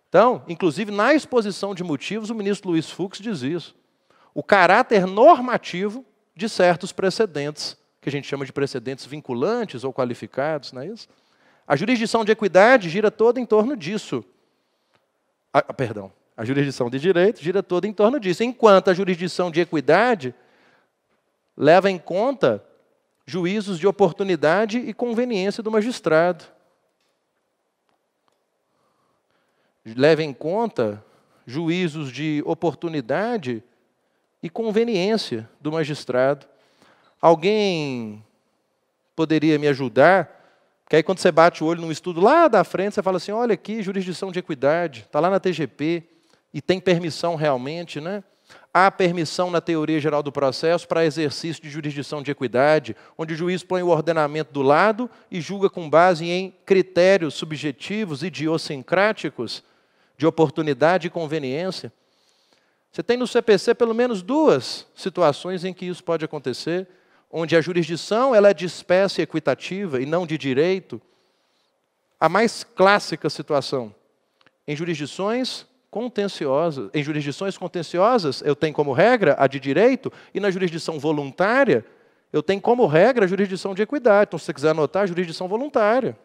A: Então, inclusive na exposição de motivos, o ministro Luiz Fux diz isso. O caráter normativo de certos precedentes, que a gente chama de precedentes vinculantes ou qualificados, não é isso? A jurisdição de equidade gira toda em torno disso. Ah, perdão, a jurisdição de direito gira toda em torno disso, enquanto a jurisdição de equidade leva em conta juízos de oportunidade e conveniência do magistrado. Leva em conta juízos de oportunidade e conveniência do magistrado. Alguém poderia me ajudar? Que aí, quando você bate o olho num estudo lá da frente, você fala assim: olha aqui, jurisdição de equidade, está lá na TGP e tem permissão realmente, né? há permissão na teoria geral do processo para exercício de jurisdição de equidade, onde o juiz põe o ordenamento do lado e julga com base em critérios subjetivos idiosincráticos de oportunidade e conveniência. Você tem no CPC pelo menos duas situações em que isso pode acontecer, onde a jurisdição ela é de espécie equitativa e não de direito. A mais clássica situação, em jurisdições contenciosas. Em jurisdições contenciosas, eu tenho como regra a de direito, e na jurisdição voluntária, eu tenho como regra a jurisdição de equidade. Então, se você quiser anotar, a jurisdição voluntária.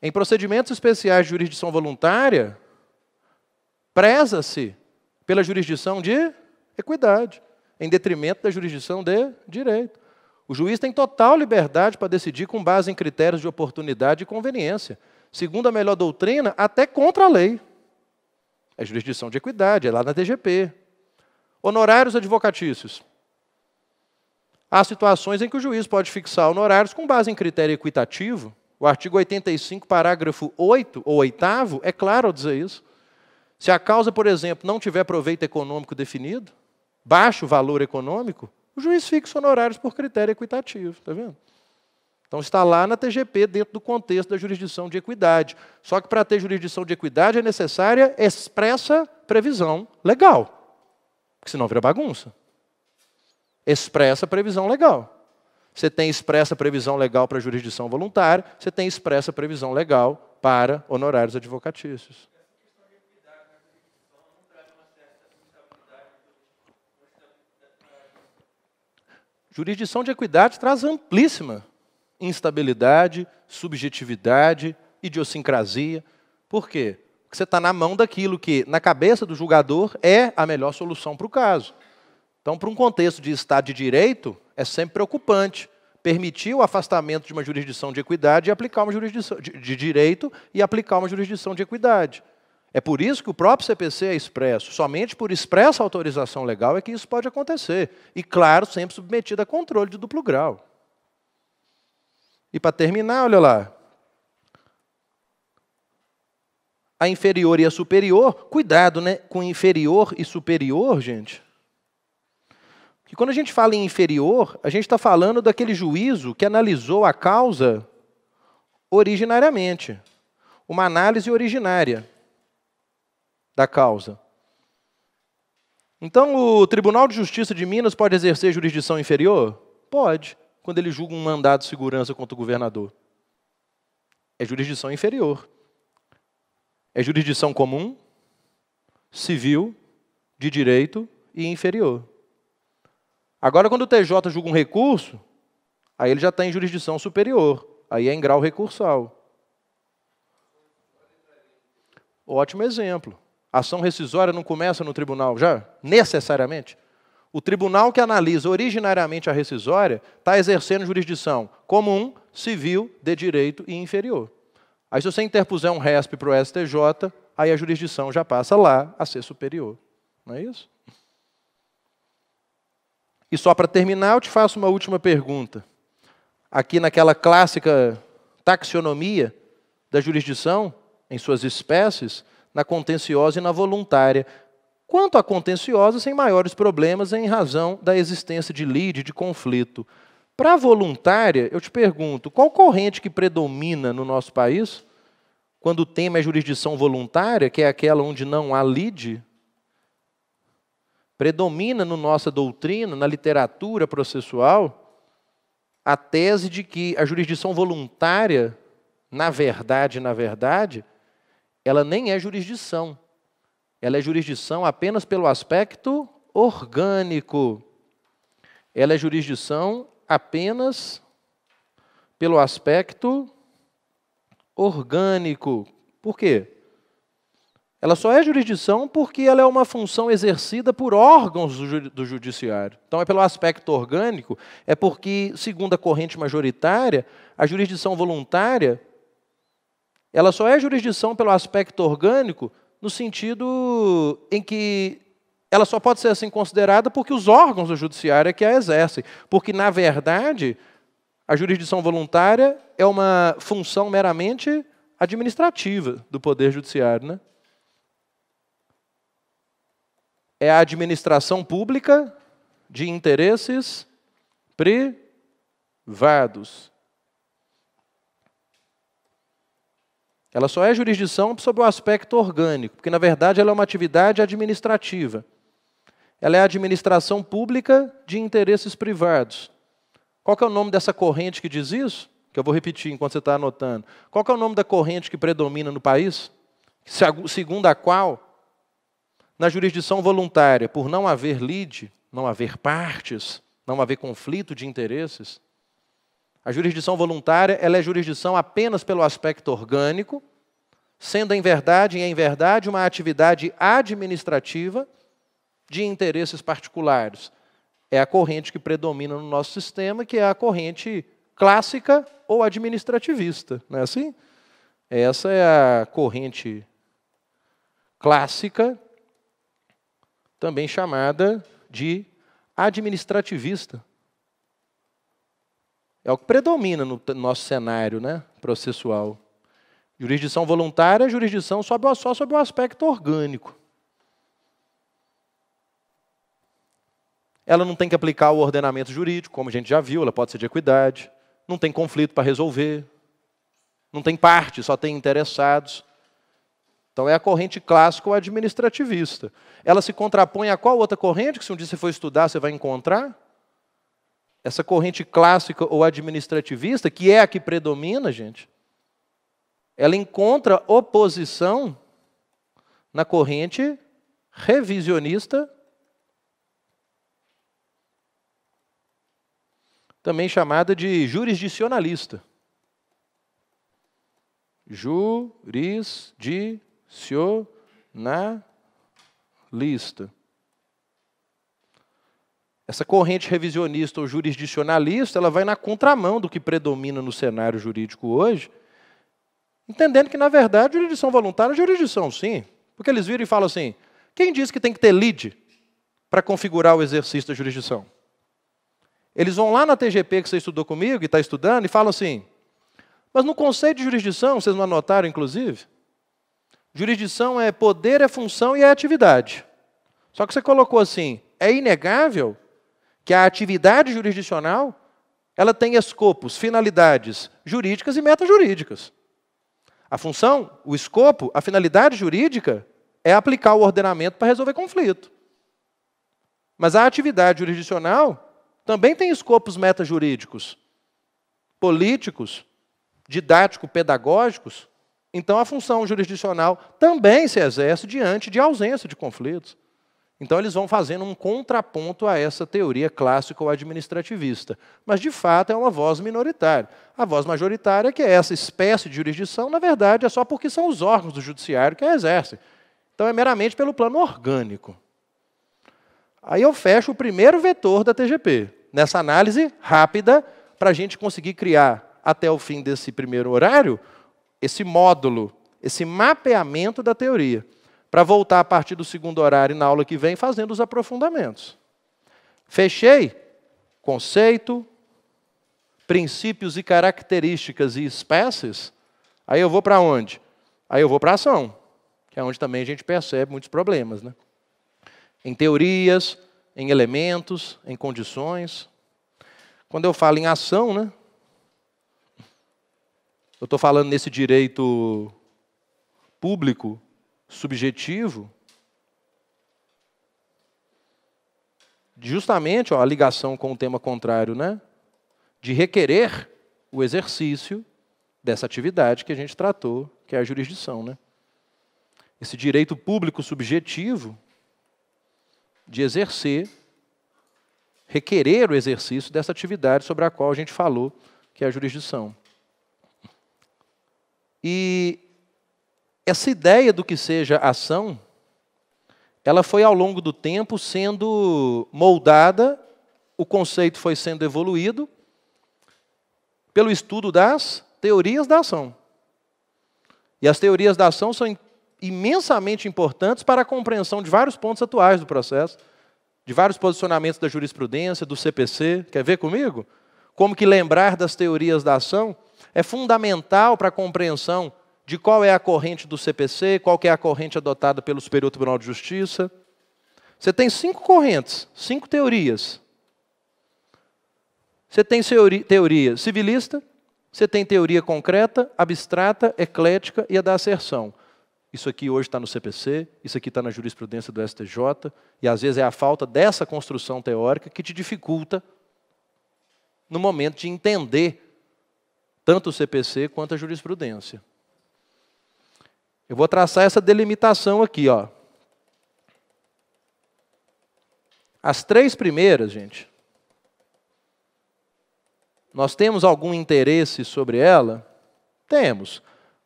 A: Em procedimentos especiais de jurisdição voluntária, preza-se pela jurisdição de equidade, em detrimento da jurisdição de direito. O juiz tem total liberdade para decidir com base em critérios de oportunidade e conveniência, segundo a melhor doutrina, até contra a lei. É jurisdição de equidade, é lá na DGP. Honorários advocatícios. Há situações em que o juiz pode fixar honorários com base em critério equitativo. O artigo 85, parágrafo 8 ou 8 é claro ao dizer isso. Se a causa, por exemplo, não tiver proveito econômico definido, baixo valor econômico, o juiz fixa honorários por critério equitativo, está vendo? Então está lá na TGP, dentro do contexto da jurisdição de equidade. Só que para ter jurisdição de equidade é necessária expressa previsão legal. Porque senão vira bagunça. Expressa previsão legal. Você tem expressa previsão legal para jurisdição voluntária, você tem expressa previsão legal para honorários advocatícios. Jurisdição de equidade traz amplíssima instabilidade, subjetividade, idiosincrasia. Por quê? Porque você está na mão daquilo que, na cabeça do julgador, é a melhor solução para o caso. Então, para um contexto de Estado de Direito, é sempre preocupante permitir o afastamento de uma jurisdição de equidade e aplicar uma jurisdição de, de direito e aplicar uma jurisdição de equidade. É por isso que o próprio CPC é expresso. Somente por expressa autorização legal é que isso pode acontecer. E, claro, sempre submetido a controle de duplo grau. E para terminar, olha lá. A inferior e a superior, cuidado né, com inferior e superior, gente. Que quando a gente fala em inferior, a gente está falando daquele juízo que analisou a causa originariamente. Uma análise originária da causa. Então, o Tribunal de Justiça de Minas pode exercer jurisdição inferior? Pode quando ele julga um mandado de segurança contra o governador? É jurisdição inferior. É jurisdição comum, civil, de direito e inferior. Agora, quando o TJ julga um recurso, aí ele já está em jurisdição superior, aí é em grau recursal. Ótimo exemplo. Ação rescisória não começa no tribunal já? Necessariamente? O tribunal que analisa originariamente a rescisória está exercendo jurisdição comum, civil, de direito e inferior. Aí, se você interpuser um RESP para o STJ, aí a jurisdição já passa lá a ser superior. Não é isso? E só para terminar, eu te faço uma última pergunta. Aqui naquela clássica taxonomia da jurisdição, em suas espécies, na contenciosa e na voluntária quanto a contenciosa, sem maiores problemas em razão da existência de lide, de conflito. Para a voluntária, eu te pergunto, qual corrente que predomina no nosso país? Quando o tema é jurisdição voluntária, que é aquela onde não há lide, predomina no nossa doutrina, na literatura processual, a tese de que a jurisdição voluntária, na verdade, na verdade, ela nem é jurisdição. Ela é jurisdição apenas pelo aspecto orgânico. Ela é jurisdição apenas pelo aspecto orgânico. Por quê? Ela só é jurisdição porque ela é uma função exercida por órgãos do, judiciário. Então, é pelo aspecto orgânico, é porque, segundo a corrente majoritária, a jurisdição voluntária ela só é jurisdição pelo aspecto orgânico no sentido em que ela só pode ser assim considerada porque os órgãos do judiciário é que a exercem. Porque, na verdade, a jurisdição voluntária é uma função meramente administrativa do Poder Judiciário. Né? É a administração pública de interesses privados. Ela só é jurisdição sobre o aspecto orgânico, porque na verdade ela é uma atividade administrativa. Ela é a administração pública de interesses privados. Qual é o nome dessa corrente que diz isso? Que eu vou repetir enquanto você está anotando. Qual é o nome da corrente que predomina no país? Segundo a qual, na jurisdição voluntária, por não haver lide, não haver partes, não haver conflito de interesses, a jurisdição voluntária ela é jurisdição apenas pelo aspecto orgânico, sendo em verdade e em verdade uma atividade administrativa de interesses particulares. É a corrente que predomina no nosso sistema, que é a corrente clássica ou administrativista, não é assim? Essa é a corrente clássica, também chamada de administrativista. É o que predomina no nosso cenário né, processual. Jurisdição voluntária, jurisdição o só sobre o aspecto orgânico. Ela não tem que aplicar o ordenamento jurídico, como a gente já viu, ela pode ser de equidade. Não tem conflito para resolver. Não tem parte, só tem interessados. Então é a corrente clássica administrativista. Ela se contrapõe a qual outra corrente, que se um dia você for estudar, você vai encontrar? essa corrente clássica ou administrativista, que é a que predomina, gente, ela encontra oposição na corrente revisionista, também chamada de jurisdicionalista. Jurisdicionalista. Essa corrente revisionista ou jurisdicionalista, ela vai na contramão do que predomina no cenário jurídico hoje, entendendo que, na verdade, jurisdição voluntária é jurisdição, sim. Porque eles viram e falam assim: quem diz que tem que ter lead para configurar o exercício da jurisdição? Eles vão lá na TGP que você estudou comigo e está estudando e falam assim: mas no conceito de jurisdição, vocês não anotaram, inclusive? Jurisdição é poder, é função e é atividade. Só que você colocou assim: é inegável que a atividade jurisdicional ela tem escopos, finalidades jurídicas e metas jurídicas. A função, o escopo, a finalidade jurídica é aplicar o ordenamento para resolver conflito. Mas a atividade jurisdicional também tem escopos metas jurídicos, políticos, didático-pedagógicos. Então, a função jurisdicional também se exerce diante de ausência de conflitos. Então, eles vão fazendo um contraponto a essa teoria clássica ou administrativista. Mas, de fato, é uma voz minoritária. A voz majoritária, que é essa espécie de jurisdição, na verdade, é só porque são os órgãos do judiciário que a exercem. Então, é meramente pelo plano orgânico. Aí eu fecho o primeiro vetor da TGP, nessa análise rápida, para a gente conseguir criar, até o fim desse primeiro horário, esse módulo, esse mapeamento da teoria para voltar a partir do segundo horário na aula que vem fazendo os aprofundamentos. Fechei conceito, princípios e características e espécies. Aí eu vou para onde? Aí eu vou para ação, que é onde também a gente percebe muitos problemas, né? Em teorias, em elementos, em condições. Quando eu falo em ação, né? Eu estou falando nesse direito público subjetivo, justamente ó, a ligação com o tema contrário, né? De requerer o exercício dessa atividade que a gente tratou, que é a jurisdição, né? Esse direito público subjetivo de exercer, requerer o exercício dessa atividade sobre a qual a gente falou, que é a jurisdição. E essa ideia do que seja ação, ela foi ao longo do tempo sendo moldada, o conceito foi sendo evoluído pelo estudo das teorias da ação. E as teorias da ação são imensamente importantes para a compreensão de vários pontos atuais do processo, de vários posicionamentos da jurisprudência, do CPC. Quer ver comigo? Como que lembrar das teorias da ação é fundamental para a compreensão de qual é a corrente do CPC, qual é a corrente adotada pelo Superior Tribunal de Justiça. Você tem cinco correntes, cinco teorias. Você tem teoria civilista, você tem teoria concreta, abstrata, eclética e a da asserção. Isso aqui hoje está no CPC, isso aqui está na jurisprudência do STJ, e às vezes é a falta dessa construção teórica que te dificulta no momento de entender tanto o CPC quanto a jurisprudência. Eu vou traçar essa delimitação aqui, ó. As três primeiras, gente, nós temos algum interesse sobre ela? Temos,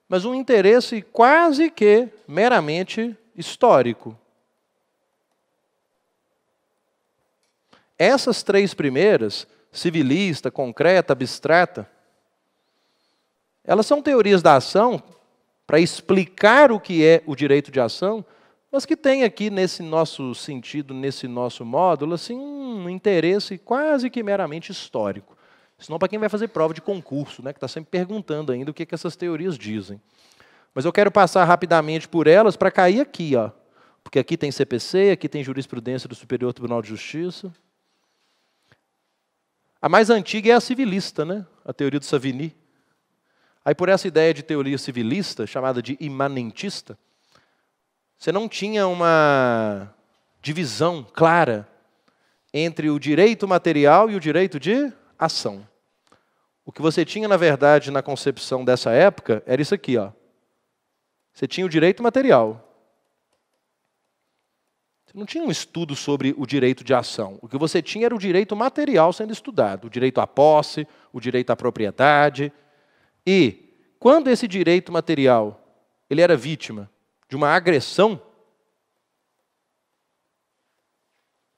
A: mas um interesse quase que meramente histórico. Essas três primeiras, civilista, concreta, abstrata, elas são teorias da ação para explicar o que é o direito de ação, mas que tem aqui nesse nosso sentido, nesse nosso módulo, assim, um interesse quase que meramente histórico. Senão para quem vai fazer prova de concurso, né, que está sempre perguntando ainda o que, é que essas teorias dizem. Mas eu quero passar rapidamente por elas para cair aqui, ó, porque aqui tem CPC, aqui tem jurisprudência do Superior Tribunal de Justiça. A mais antiga é a civilista, né? a teoria do Savini, Aí, por essa ideia de teoria civilista, chamada de imanentista, você não tinha uma divisão clara entre o direito material e o direito de ação. O que você tinha, na verdade, na concepção dessa época era isso aqui, ó. Você tinha o direito material. Você não tinha um estudo sobre o direito de ação. O que você tinha era o direito material sendo estudado, o direito à posse, o direito à propriedade, e quando esse direito material ele era vítima de uma agressão,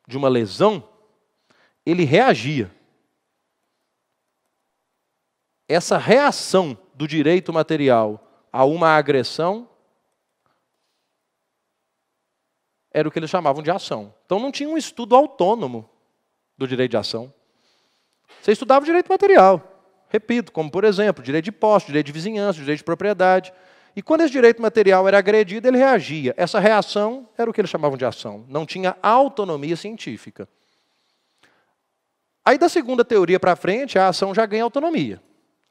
A: de uma lesão, ele reagia. Essa reação do direito material a uma agressão era o que eles chamavam de ação. Então não tinha um estudo autônomo do direito de ação. Você estudava o direito material. Repito, como por exemplo, direito de posse, direito de vizinhança, direito de propriedade. E quando esse direito material era agredido, ele reagia. Essa reação era o que eles chamavam de ação. Não tinha autonomia científica. Aí, da segunda teoria para frente, a ação já ganha autonomia.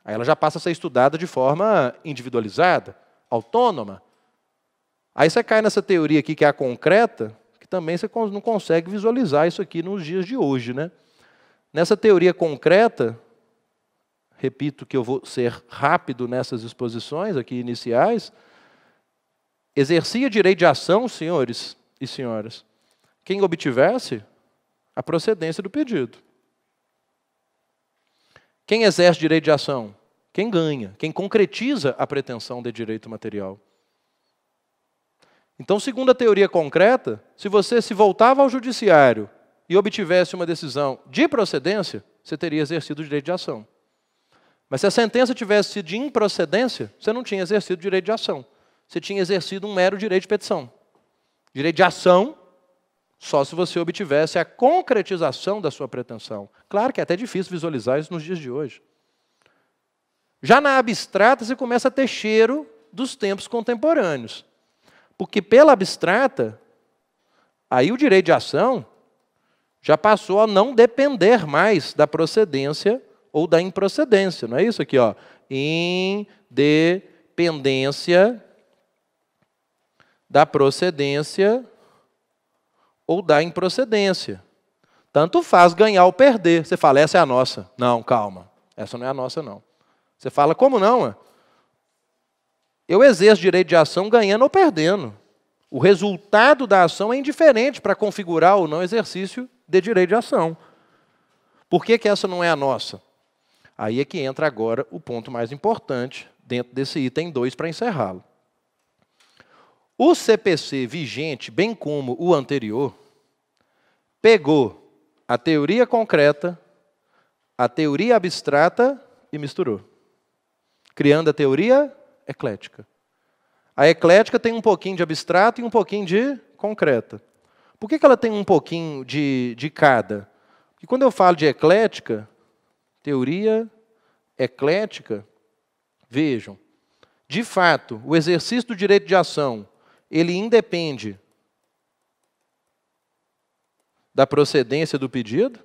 A: Aí ela já passa a ser estudada de forma individualizada, autônoma. Aí você cai nessa teoria aqui, que é a concreta, que também você não consegue visualizar isso aqui nos dias de hoje. Né? Nessa teoria concreta, repito que eu vou ser rápido nessas exposições aqui iniciais, exercia direito de ação, senhores e senhoras, quem obtivesse a procedência do pedido. Quem exerce direito de ação? Quem ganha, quem concretiza a pretensão de direito material. Então, segundo a teoria concreta, se você se voltava ao judiciário e obtivesse uma decisão de procedência, você teria exercido o direito de ação. Mas se a sentença tivesse sido de improcedência, você não tinha exercido direito de ação. Você tinha exercido um mero direito de petição. Direito de ação, só se você obtivesse a concretização da sua pretensão. Claro que é até difícil visualizar isso nos dias de hoje. Já na abstrata, você começa a ter cheiro dos tempos contemporâneos. Porque pela abstrata, aí o direito de ação já passou a não depender mais da procedência ou da improcedência, não é isso aqui, ó? Independência da procedência ou da improcedência. Tanto faz ganhar ou perder. Você fala, essa é a nossa. Não, calma. Essa não é a nossa, não. Você fala, como não? Eu exerço direito de ação ganhando ou perdendo. O resultado da ação é indiferente para configurar ou não exercício de direito de ação. Por que, que essa não é a nossa? Aí é que entra agora o ponto mais importante dentro desse item 2 para encerrá-lo. O CPC vigente, bem como o anterior, pegou a teoria concreta, a teoria abstrata e misturou, criando a teoria eclética. A eclética tem um pouquinho de abstrato e um pouquinho de concreta. Por que, que ela tem um pouquinho de, de cada? Porque quando eu falo de eclética, teoria eclética, vejam, de fato, o exercício do direito de ação, ele independe da procedência do pedido?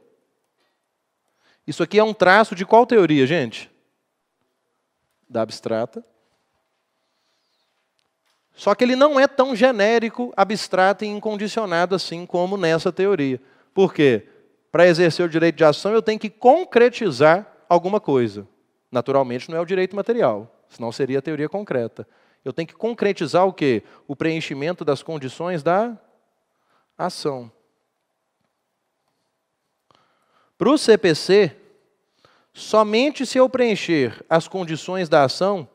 A: Isso aqui é um traço de qual teoria, gente? Da abstrata. Só que ele não é tão genérico, abstrato e incondicionado assim como nessa teoria. Por quê? para exercer o direito de ação, eu tenho que concretizar alguma coisa. Naturalmente, não é o direito material, senão seria a teoria concreta. Eu tenho que concretizar o quê? O preenchimento das condições da ação. Para o CPC, somente se eu preencher as condições da ação,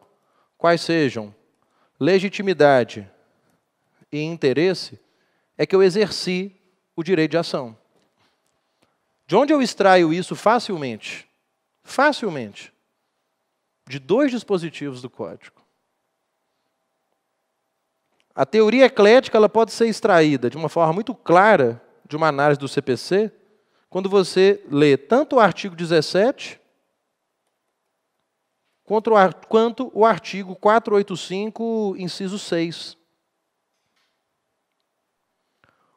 A: quais sejam legitimidade e interesse, é que eu exerci o direito de ação. De onde eu extraio isso facilmente? Facilmente. De dois dispositivos do código. A teoria eclética ela pode ser extraída de uma forma muito clara de uma análise do CPC, quando você lê tanto o artigo 17 quanto o artigo 485, inciso 6.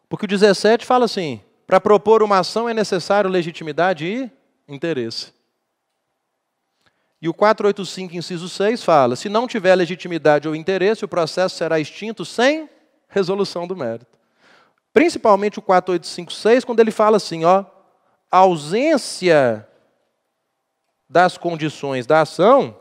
A: Porque o 17 fala assim: para propor uma ação é necessário legitimidade e interesse. E o 485, inciso 6, fala: se não tiver legitimidade ou interesse, o processo será extinto sem resolução do mérito. Principalmente o 4856, quando ele fala assim, ó, ausência das condições da ação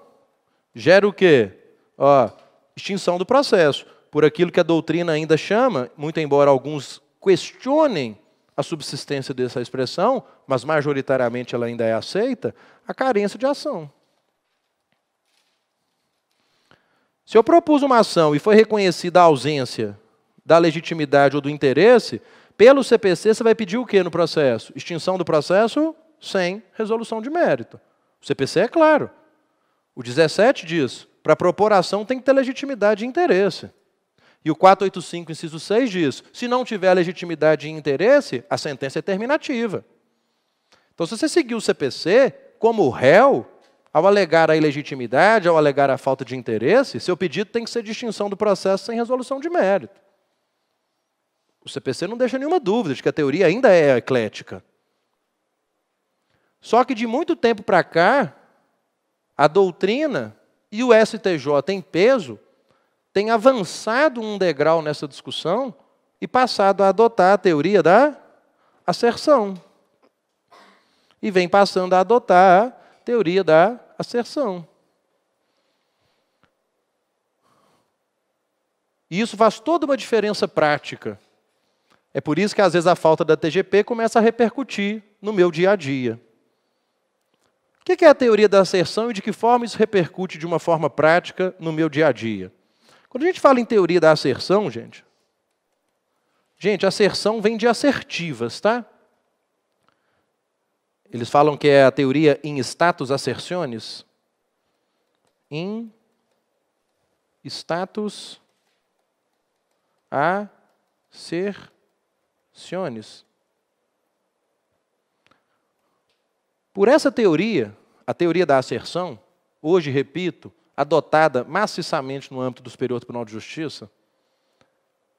A: gera o quê? Ó, extinção do processo, por aquilo que a doutrina ainda chama, muito embora alguns questionem a subsistência dessa expressão, mas majoritariamente ela ainda é aceita, a carência de ação. Se eu propus uma ação e foi reconhecida a ausência da legitimidade ou do interesse, pelo CPC você vai pedir o que no processo? Extinção do processo sem resolução de mérito. O CPC é claro. O 17 diz: para propor ação tem que ter legitimidade e interesse. E o 485, inciso 6, diz: se não tiver legitimidade e interesse, a sentença é terminativa. Então, se você seguir o CPC, como réu, ao alegar a ilegitimidade, ao alegar a falta de interesse, seu pedido tem que ser distinção do processo sem resolução de mérito. O CPC não deixa nenhuma dúvida de que a teoria ainda é eclética. Só que de muito tempo para cá, a doutrina e o STJ têm peso tem avançado um degrau nessa discussão e passado a adotar a teoria da asserção. E vem passando a adotar a teoria da asserção. E isso faz toda uma diferença prática. É por isso que às vezes a falta da TGP começa a repercutir no meu dia a dia. O que é a teoria da asserção e de que forma isso repercute de uma forma prática no meu dia a dia? Quando a gente fala em teoria da asserção, gente, gente, asserção vem de assertivas, tá? Eles falam que é a teoria em status asserciones. Em status asserciones. Por essa teoria, a teoria da asserção, hoje, repito, adotada maciçamente no âmbito do Superior Tribunal de Justiça,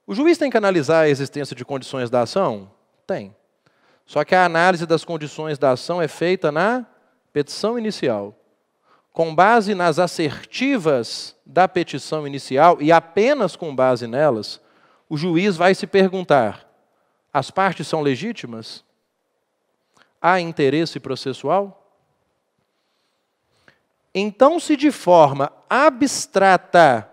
A: o juiz tem que analisar a existência de condições da ação? Tem. Só que a análise das condições da ação é feita na petição inicial. Com base nas assertivas da petição inicial e apenas com base nelas, o juiz vai se perguntar: as partes são legítimas? Há interesse processual? Então, se de forma abstrata,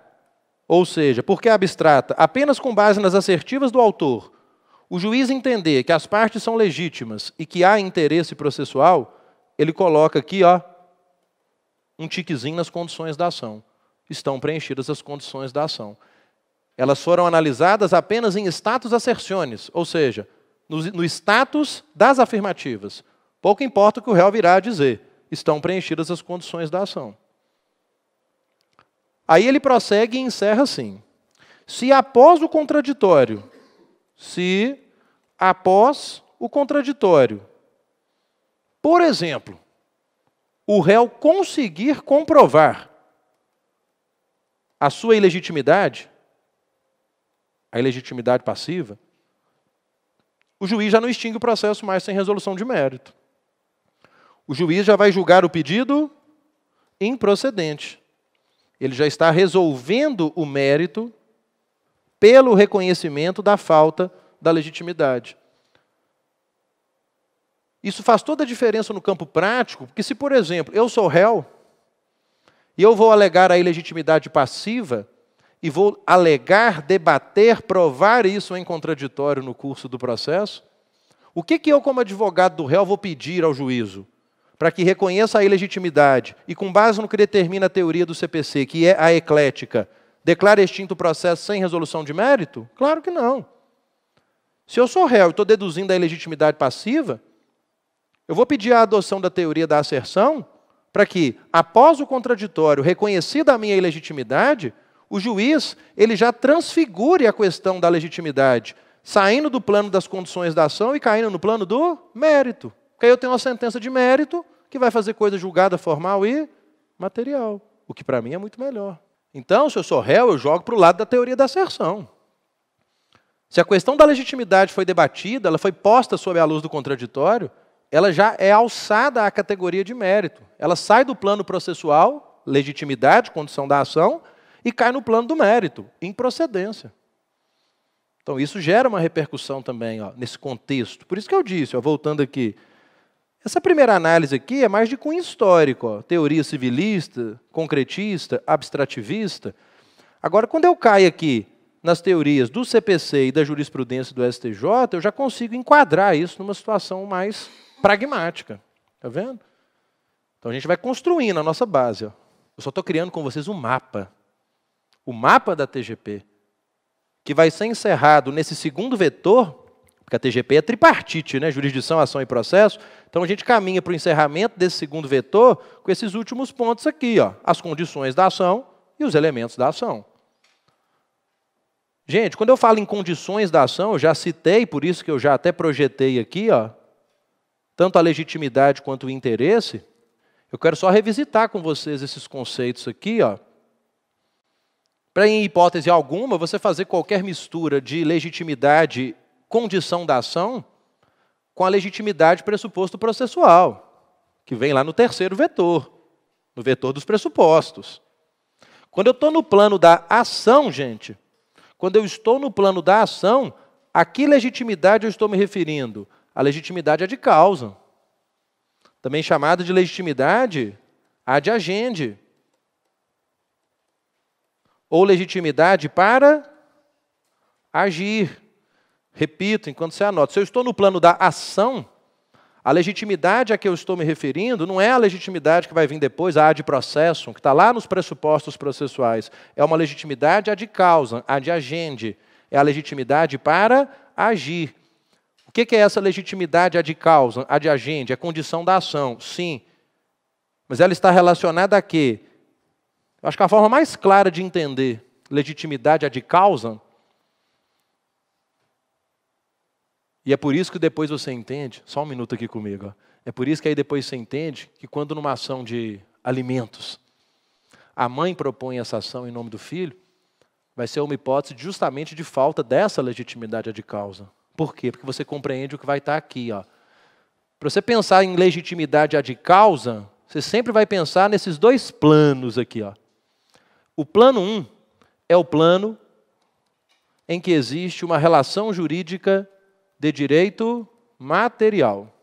A: ou seja, porque abstrata, apenas com base nas assertivas do autor, o juiz entender que as partes são legítimas e que há interesse processual, ele coloca aqui, ó, um tiquezinho nas condições da ação. Estão preenchidas as condições da ação. Elas foram analisadas apenas em status assertiones, ou seja, no, no status das afirmativas. Pouco importa o que o réu virá a dizer estão preenchidas as condições da ação. Aí ele prossegue e encerra assim: se após o contraditório, se após o contraditório, por exemplo, o réu conseguir comprovar a sua ilegitimidade, a ilegitimidade passiva, o juiz já não extingue o processo mais sem resolução de mérito o juiz já vai julgar o pedido improcedente. Ele já está resolvendo o mérito pelo reconhecimento da falta da legitimidade. Isso faz toda a diferença no campo prático, porque se, por exemplo, eu sou réu e eu vou alegar a ilegitimidade passiva e vou alegar, debater, provar isso em contraditório no curso do processo, o que, que eu, como advogado do réu, vou pedir ao juízo? para que reconheça a ilegitimidade e, com base no que determina a teoria do CPC, que é a eclética, declara extinto o processo sem resolução de mérito? Claro que não. Se eu sou réu e estou deduzindo a ilegitimidade passiva, eu vou pedir a adoção da teoria da asserção para que, após o contraditório reconhecida a minha ilegitimidade, o juiz ele já transfigure a questão da legitimidade, saindo do plano das condições da ação e caindo no plano do mérito. Porque aí eu tenho uma sentença de mérito que vai fazer coisa julgada formal e material, o que para mim é muito melhor. Então, se eu sou réu, eu jogo para o lado da teoria da acerção. Se a questão da legitimidade foi debatida, ela foi posta sob a luz do contraditório, ela já é alçada à categoria de mérito. Ela sai do plano processual, legitimidade, condição da ação, e cai no plano do mérito, em procedência. Então, isso gera uma repercussão também ó, nesse contexto. Por isso que eu disse, ó, voltando aqui, essa primeira análise aqui é mais de cunho histórico, ó, teoria civilista, concretista, abstrativista. Agora, quando eu caio aqui nas teorias do CPC e da jurisprudência do STJ, eu já consigo enquadrar isso numa situação mais pragmática. Está vendo? Então a gente vai construindo a nossa base. Ó. Eu só estou criando com vocês um mapa. O mapa da TGP, que vai ser encerrado nesse segundo vetor, porque a TGP é tripartite, né? jurisdição, ação e processo. Então a gente caminha para o encerramento desse segundo vetor com esses últimos pontos aqui, ó, as condições da ação e os elementos da ação. Gente, quando eu falo em condições da ação, eu já citei, por isso que eu já até projetei aqui, ó, tanto a legitimidade quanto o interesse. Eu quero só revisitar com vocês esses conceitos aqui, ó. Para em hipótese alguma você fazer qualquer mistura de legitimidade condição da ação com a legitimidade pressuposto processual, que vem lá no terceiro vetor, no vetor dos pressupostos. Quando eu estou no plano da ação, gente, quando eu estou no plano da ação, a que legitimidade eu estou me referindo? A legitimidade é de causa, também chamada de legitimidade a de agende, ou legitimidade para agir. Repito, enquanto você anota. Se eu estou no plano da ação, a legitimidade a que eu estou me referindo não é a legitimidade que vai vir depois, a de processo, que está lá nos pressupostos processuais. É uma legitimidade a de causa, a de agende. É a legitimidade para agir. O que é essa legitimidade a de causa, a de agende? É condição da ação, sim. Mas ela está relacionada a quê? Eu acho que a forma mais clara de entender legitimidade a de causa E é por isso que depois você entende, só um minuto aqui comigo, ó. é por isso que aí depois você entende que quando numa ação de alimentos, a mãe propõe essa ação em nome do filho, vai ser uma hipótese justamente de falta dessa legitimidade de causa. Por quê? Porque você compreende o que vai estar aqui. Para você pensar em legitimidade de causa, você sempre vai pensar nesses dois planos aqui. Ó. O plano 1 um é o plano em que existe uma relação jurídica de direito material.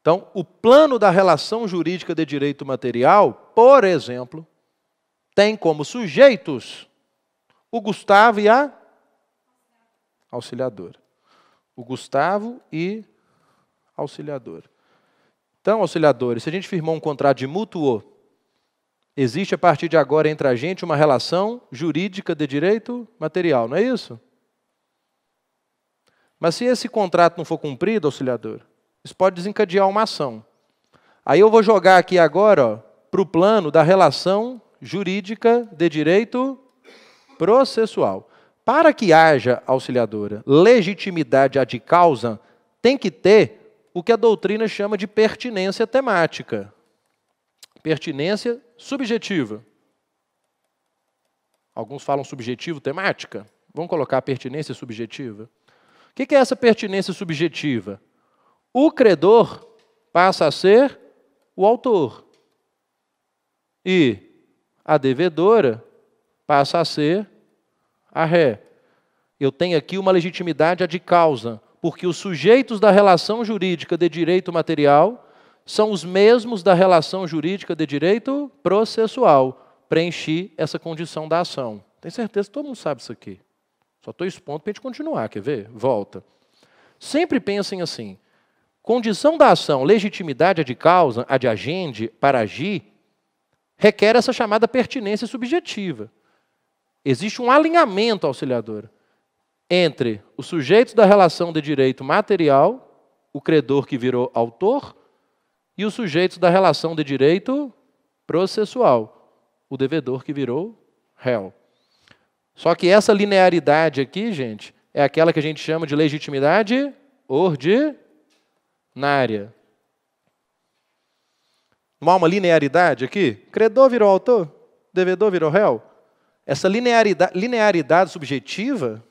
A: Então, o plano da relação jurídica de direito material, por exemplo, tem como sujeitos o Gustavo e a auxiliadora. O Gustavo e auxiliadora. Então, auxiliadores, se a gente firmou um contrato de mútuo, existe a partir de agora entre a gente uma relação jurídica de direito material, não é isso? Mas se esse contrato não for cumprido, auxiliador, isso pode desencadear uma ação. Aí eu vou jogar aqui agora para o plano da relação jurídica de direito processual. Para que haja, auxiliadora, legitimidade ad causa, tem que ter o que a doutrina chama de pertinência temática. Pertinência subjetiva. Alguns falam subjetivo temática. Vamos colocar pertinência subjetiva? O que é essa pertinência subjetiva? O credor passa a ser o autor. E a devedora passa a ser a ré. Eu tenho aqui uma legitimidade de causa, porque os sujeitos da relação jurídica de direito material são os mesmos da relação jurídica de direito processual. Preenchi essa condição da ação. Tem certeza que todo mundo sabe isso aqui. Só estou expondo para a gente continuar, quer ver? Volta. Sempre pensem assim: condição da ação, legitimidade a de causa, a de agende, para agir, requer essa chamada pertinência subjetiva. Existe um alinhamento auxiliador entre os sujeitos da relação de direito material, o credor que virou autor, e os sujeitos da relação de direito processual, o devedor que virou réu. Só que essa linearidade aqui, gente, é aquela que a gente chama de legitimidade ordinária. Não há uma linearidade aqui? Credor virou autor, devedor virou réu. Essa linearidade, linearidade subjetiva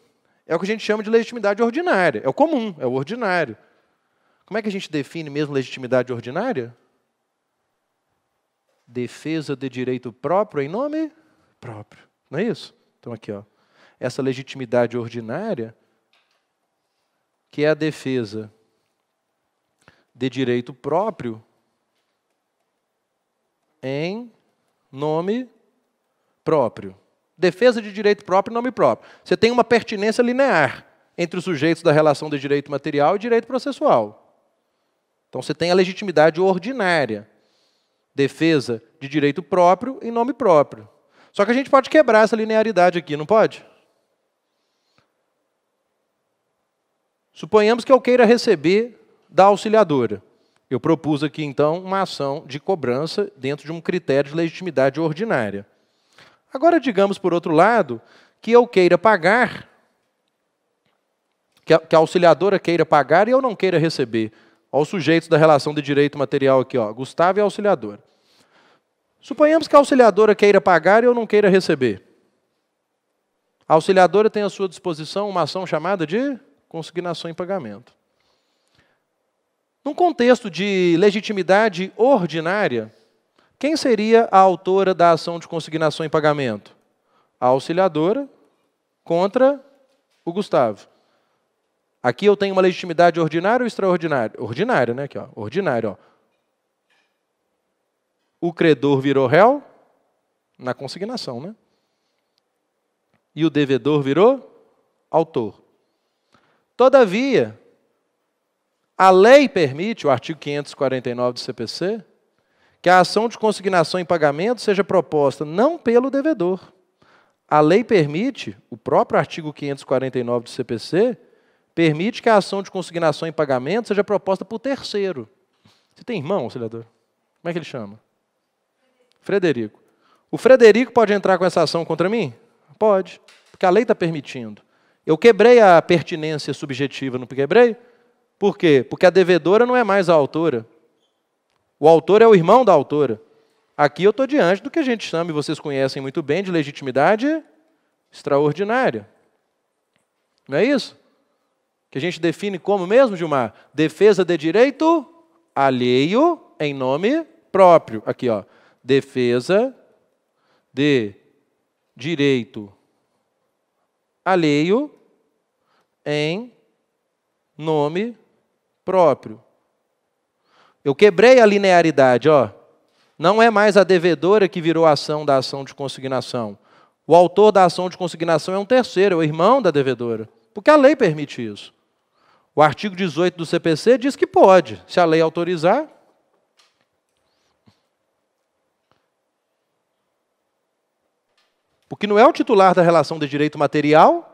A: é o que a gente chama de legitimidade ordinária. É o comum, é o ordinário. Como é que a gente define mesmo legitimidade ordinária? Defesa de direito próprio em nome próprio. Não é isso? Então, aqui, ó. Essa legitimidade ordinária, que é a defesa de direito próprio em nome próprio. Defesa de direito próprio em nome próprio. Você tem uma pertinência linear entre os sujeitos da relação de direito material e direito processual. Então você tem a legitimidade ordinária. Defesa de direito próprio em nome próprio. Só que a gente pode quebrar essa linearidade aqui, não pode? Suponhamos que eu queira receber da auxiliadora. Eu propus aqui, então, uma ação de cobrança dentro de um critério de legitimidade ordinária. Agora, digamos, por outro lado, que eu queira pagar, que a, auxiliadora queira pagar e eu não queira receber. Olha os sujeitos da relação de direito material aqui, ó, Gustavo e é a auxiliadora. Suponhamos que a auxiliadora queira pagar e eu não queira receber. A auxiliadora tem à sua disposição uma ação chamada de consignação em pagamento. Num contexto de legitimidade ordinária, quem seria a autora da ação de consignação em pagamento? A auxiliadora contra o Gustavo. Aqui eu tenho uma legitimidade ordinária ou extraordinária? Ordinária, né? Aqui, ó. Ordinária, ó o credor virou réu na consignação, né? E o devedor virou autor. Todavia, a lei permite, o artigo 549 do CPC, que a ação de consignação em pagamento seja proposta não pelo devedor. A lei permite, o próprio artigo 549 do CPC, permite que a ação de consignação em pagamento seja proposta por terceiro. Você tem irmão, auxiliador? Como é que ele chama? Frederico. O Frederico pode entrar com essa ação contra mim? Pode, porque a lei está permitindo. Eu quebrei a pertinência subjetiva, não quebrei? Por quê? Porque a devedora não é mais a autora. O autor é o irmão da autora. Aqui eu estou diante do que a gente chama, e vocês conhecem muito bem, de legitimidade extraordinária. Não é isso? Que a gente define como mesmo, Gilmar? Defesa de direito alheio em nome próprio. Aqui, ó defesa de direito alheio em nome próprio. Eu quebrei a linearidade, ó. Não é mais a devedora que virou ação da ação de consignação. O autor da ação de consignação é um terceiro, é o irmão da devedora. Porque a lei permite isso. O artigo 18 do CPC diz que pode, se a lei autorizar, Porque não é o titular da relação de direito material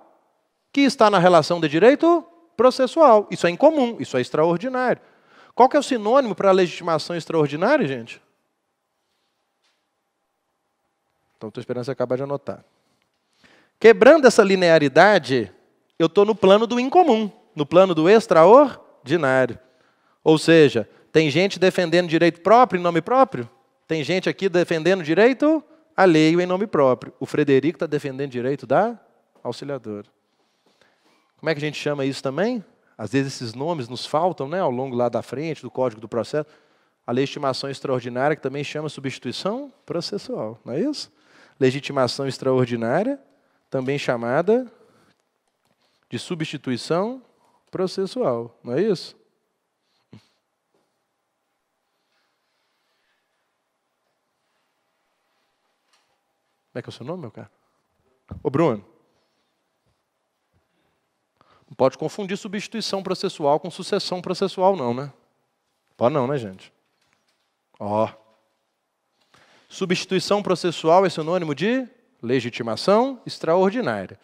A: que está na relação de direito processual. Isso é incomum, isso é extraordinário. Qual que é o sinônimo para legitimação extraordinária, gente? Então, estou esperando você acabar de anotar. Quebrando essa linearidade, eu estou no plano do incomum, no plano do extraordinário. Ou seja, tem gente defendendo direito próprio em nome próprio, tem gente aqui defendendo direito alheio em nome próprio. O Frederico está defendendo direito da auxiliadora. Como é que a gente chama isso também? Às vezes esses nomes nos faltam, né, ao longo lá da frente do Código do Processo. A legitimação extraordinária, que também chama substituição processual, não é isso? Legitimação extraordinária, também chamada de substituição processual, não é isso? Como é que é o seu nome, meu cara? Ô, Bruno. Não pode confundir substituição processual com sucessão processual, não, né? Pode não, né, gente? Ó. Substituição processual é sinônimo de legitimação extraordinária,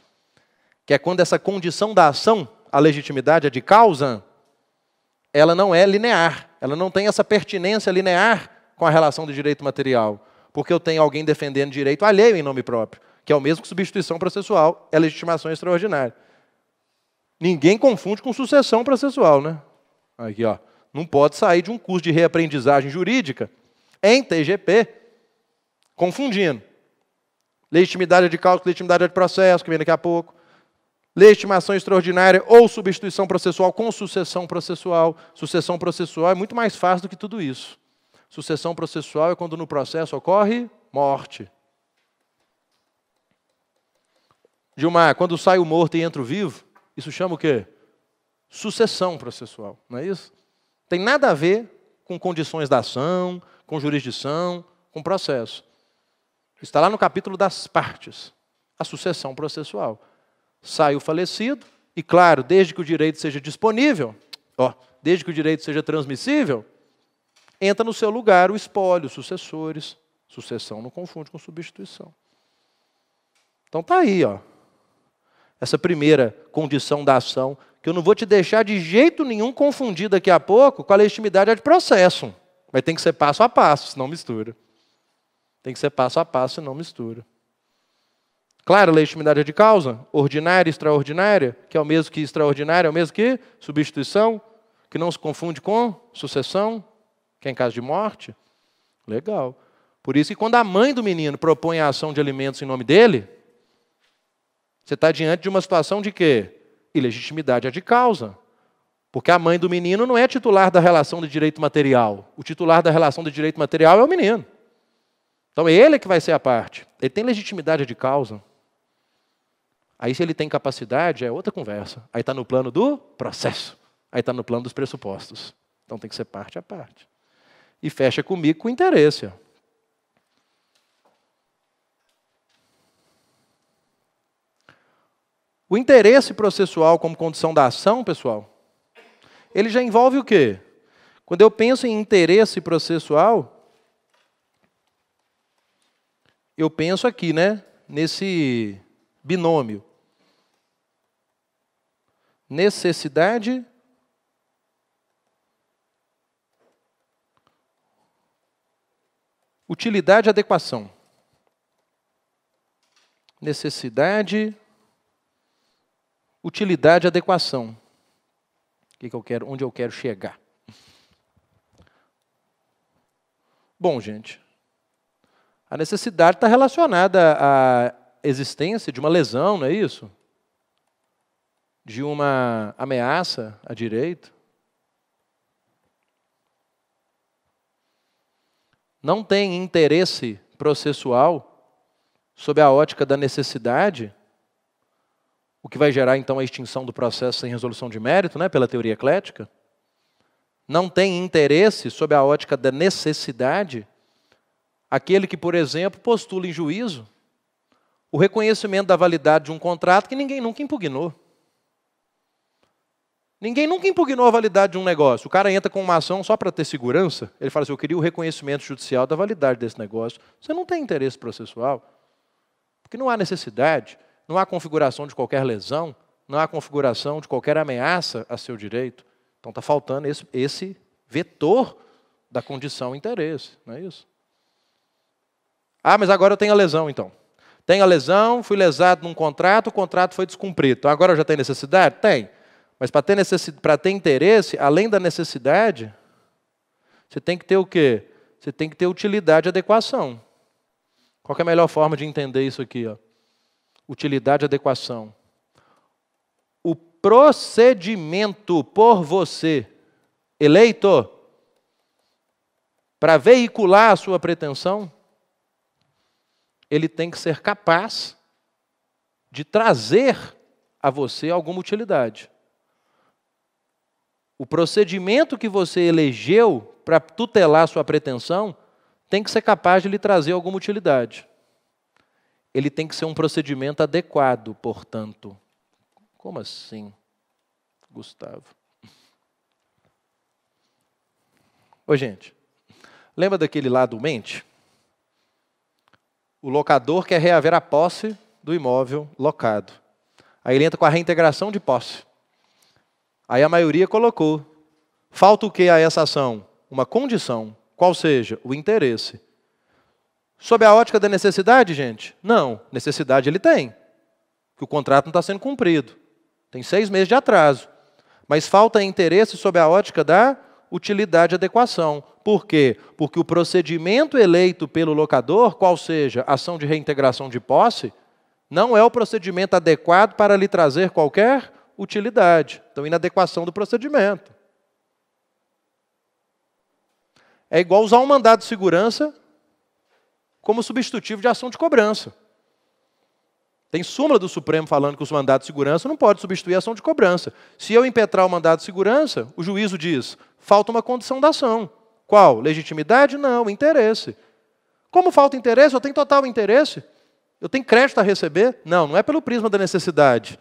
A: que é quando essa condição da ação, a legitimidade, a é de causa, ela não é linear, ela não tem essa pertinência linear com a relação do direito material porque eu tenho alguém defendendo direito alheio em nome próprio, que é o mesmo que substituição processual, é legitimação extraordinária. Ninguém confunde com sucessão processual, né? Aqui, ó. Não pode sair de um curso de reaprendizagem jurídica em TGP confundindo. Legitimidade de cálculo, legitimidade de processo, que vem daqui a pouco legitimação extraordinária ou substituição processual com sucessão processual. Sucessão processual é muito mais fácil do que tudo isso. Sucessão processual é quando no processo ocorre morte. Gilmar, quando sai o morto e entra o vivo, isso chama o quê? Sucessão processual, não é isso? Tem nada a ver com condições da ação, com jurisdição, com processo. Está lá no capítulo das partes, a sucessão processual. Sai o falecido, e claro, desde que o direito seja disponível, ó, desde que o direito seja transmissível, entra no seu lugar o espólio, os sucessores. Sucessão não confunde com substituição. Então tá aí, ó. Essa primeira condição da ação, que eu não vou te deixar de jeito nenhum confundir daqui a pouco com a legitimidade de processo. Mas tem que ser passo a passo, senão mistura. Tem que ser passo a passo, senão mistura. Claro, legitimidade é de causa, ordinária e extraordinária, que é o mesmo que extraordinária, é o mesmo que substituição, que não se confunde com sucessão, que é em caso de morte? Legal. Por isso que quando a mãe do menino propõe a ação de alimentos em nome dele, você está diante de uma situação de quê? Ilegitimidade é de causa. Porque a mãe do menino não é titular da relação de direito material. O titular da relação de direito material é o menino. Então é ele que vai ser a parte. Ele tem legitimidade de causa. Aí, se ele tem capacidade, é outra conversa. Aí está no plano do processo. Aí está no plano dos pressupostos. Então tem que ser parte a parte e fecha comigo com interesse. O interesse processual como condição da ação, pessoal, ele já envolve o quê? Quando eu penso em interesse processual, eu penso aqui, né, nesse binômio. Necessidade Utilidade e adequação. Necessidade, utilidade e adequação. O que, que eu quero, onde eu quero chegar? Bom, gente, a necessidade está relacionada à existência de uma lesão, não é isso? De uma ameaça a direito. não tem interesse processual sob a ótica da necessidade, o que vai gerar então a extinção do processo sem resolução de mérito, né, pela teoria eclética, não tem interesse sob a ótica da necessidade aquele que, por exemplo, postula em juízo o reconhecimento da validade de um contrato que ninguém nunca impugnou. Ninguém nunca impugnou a validade de um negócio. O cara entra com uma ação só para ter segurança. Ele fala assim: eu queria o reconhecimento judicial da validade desse negócio. Você não tem interesse processual, porque não há necessidade, não há configuração de qualquer lesão, não há configuração de qualquer ameaça a seu direito. Então está faltando esse, esse vetor da condição interesse, não é isso? Ah, mas agora eu tenho a lesão, então. Tenho a lesão, fui lesado num contrato, o contrato foi descumprido. Então, agora eu já tenho necessidade? Tem. Mas para ter, necessidade, para ter interesse, além da necessidade, você tem que ter o quê? Você tem que ter utilidade e adequação. Qual é a melhor forma de entender isso aqui? Ó? Utilidade e adequação. O procedimento por você, eleito, para veicular a sua pretensão, ele tem que ser capaz de trazer a você alguma utilidade. O procedimento que você elegeu para tutelar sua pretensão tem que ser capaz de lhe trazer alguma utilidade. Ele tem que ser um procedimento adequado, portanto. Como assim, Gustavo? Oi, gente, lembra daquele lado mente? O locador quer reaver a posse do imóvel locado. Aí ele entra com a reintegração de posse. Aí a maioria colocou. Falta o que a essa ação? Uma condição, qual seja o interesse. Sob a ótica da necessidade, gente? Não, necessidade ele tem, que o contrato não está sendo cumprido. Tem seis meses de atraso. Mas falta interesse sob a ótica da utilidade e adequação. Por quê? Porque o procedimento eleito pelo locador, qual seja ação de reintegração de posse, não é o procedimento adequado para lhe trazer qualquer utilidade. Então, inadequação do procedimento. É igual usar um mandado de segurança como substitutivo de ação de cobrança. Tem súmula do Supremo falando que os mandados de segurança não podem substituir a ação de cobrança. Se eu impetrar o mandado de segurança, o juízo diz: falta uma condição da ação. Qual? Legitimidade? Não, interesse. Como falta interesse? Eu tenho total interesse? Eu tenho crédito a receber? Não, não é pelo prisma da necessidade.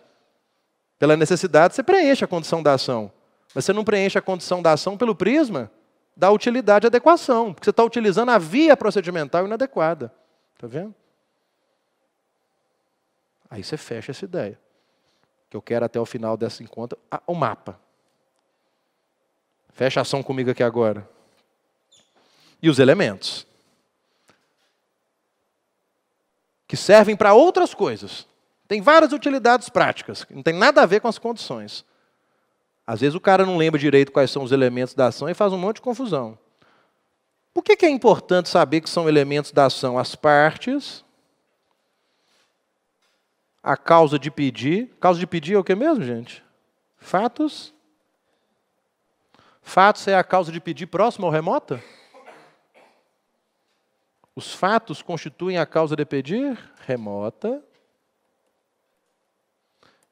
A: Pela necessidade, você preenche a condição da ação. Mas você não preenche a condição da ação pelo prisma da utilidade e adequação, porque você está utilizando a via procedimental inadequada. Está vendo? Aí você fecha essa ideia. Que eu quero até o final dessa encontro o mapa. Fecha a ação comigo aqui agora. E os elementos. Que servem para outras coisas. Tem várias utilidades práticas, não tem nada a ver com as condições. Às vezes o cara não lembra direito quais são os elementos da ação e faz um monte de confusão. Por que, que é importante saber que são elementos da ação as partes, a causa de pedir. Causa de pedir é o que mesmo, gente? Fatos. Fatos é a causa de pedir próxima ou remota? Os fatos constituem a causa de pedir remota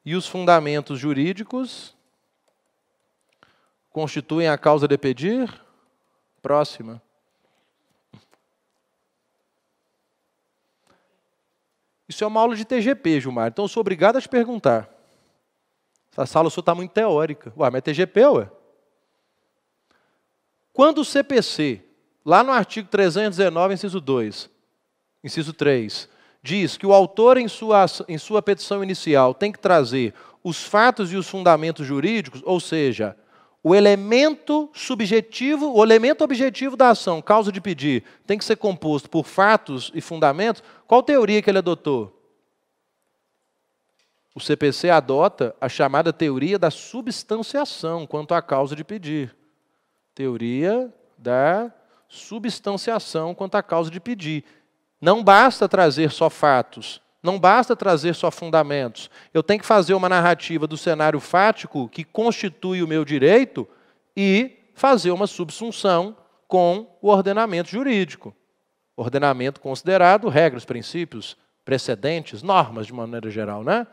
A: e os fundamentos jurídicos constituem a causa de pedir? Próxima. Isso é uma aula de TGP, Gilmar, então eu sou obrigado a te perguntar. Essa sala sua está muito teórica. Ué, mas é TGP, ué? Quando o CPC, lá no artigo 319, inciso 2, inciso 3, diz que o autor, em sua, em sua petição inicial, tem que trazer os fatos e os fundamentos jurídicos, ou seja, o elemento subjetivo, o elemento objetivo da ação, causa de pedir, tem que ser composto por fatos e fundamentos, qual teoria que ele adotou? O CPC adota a chamada teoria da substanciação quanto à causa de pedir. Teoria da substanciação quanto à causa de pedir, não basta trazer só fatos, não basta trazer só fundamentos. Eu tenho que fazer uma narrativa do cenário fático que constitui o meu direito e fazer uma subsunção com o ordenamento jurídico. Ordenamento considerado regras, princípios, precedentes, normas de maneira geral, né?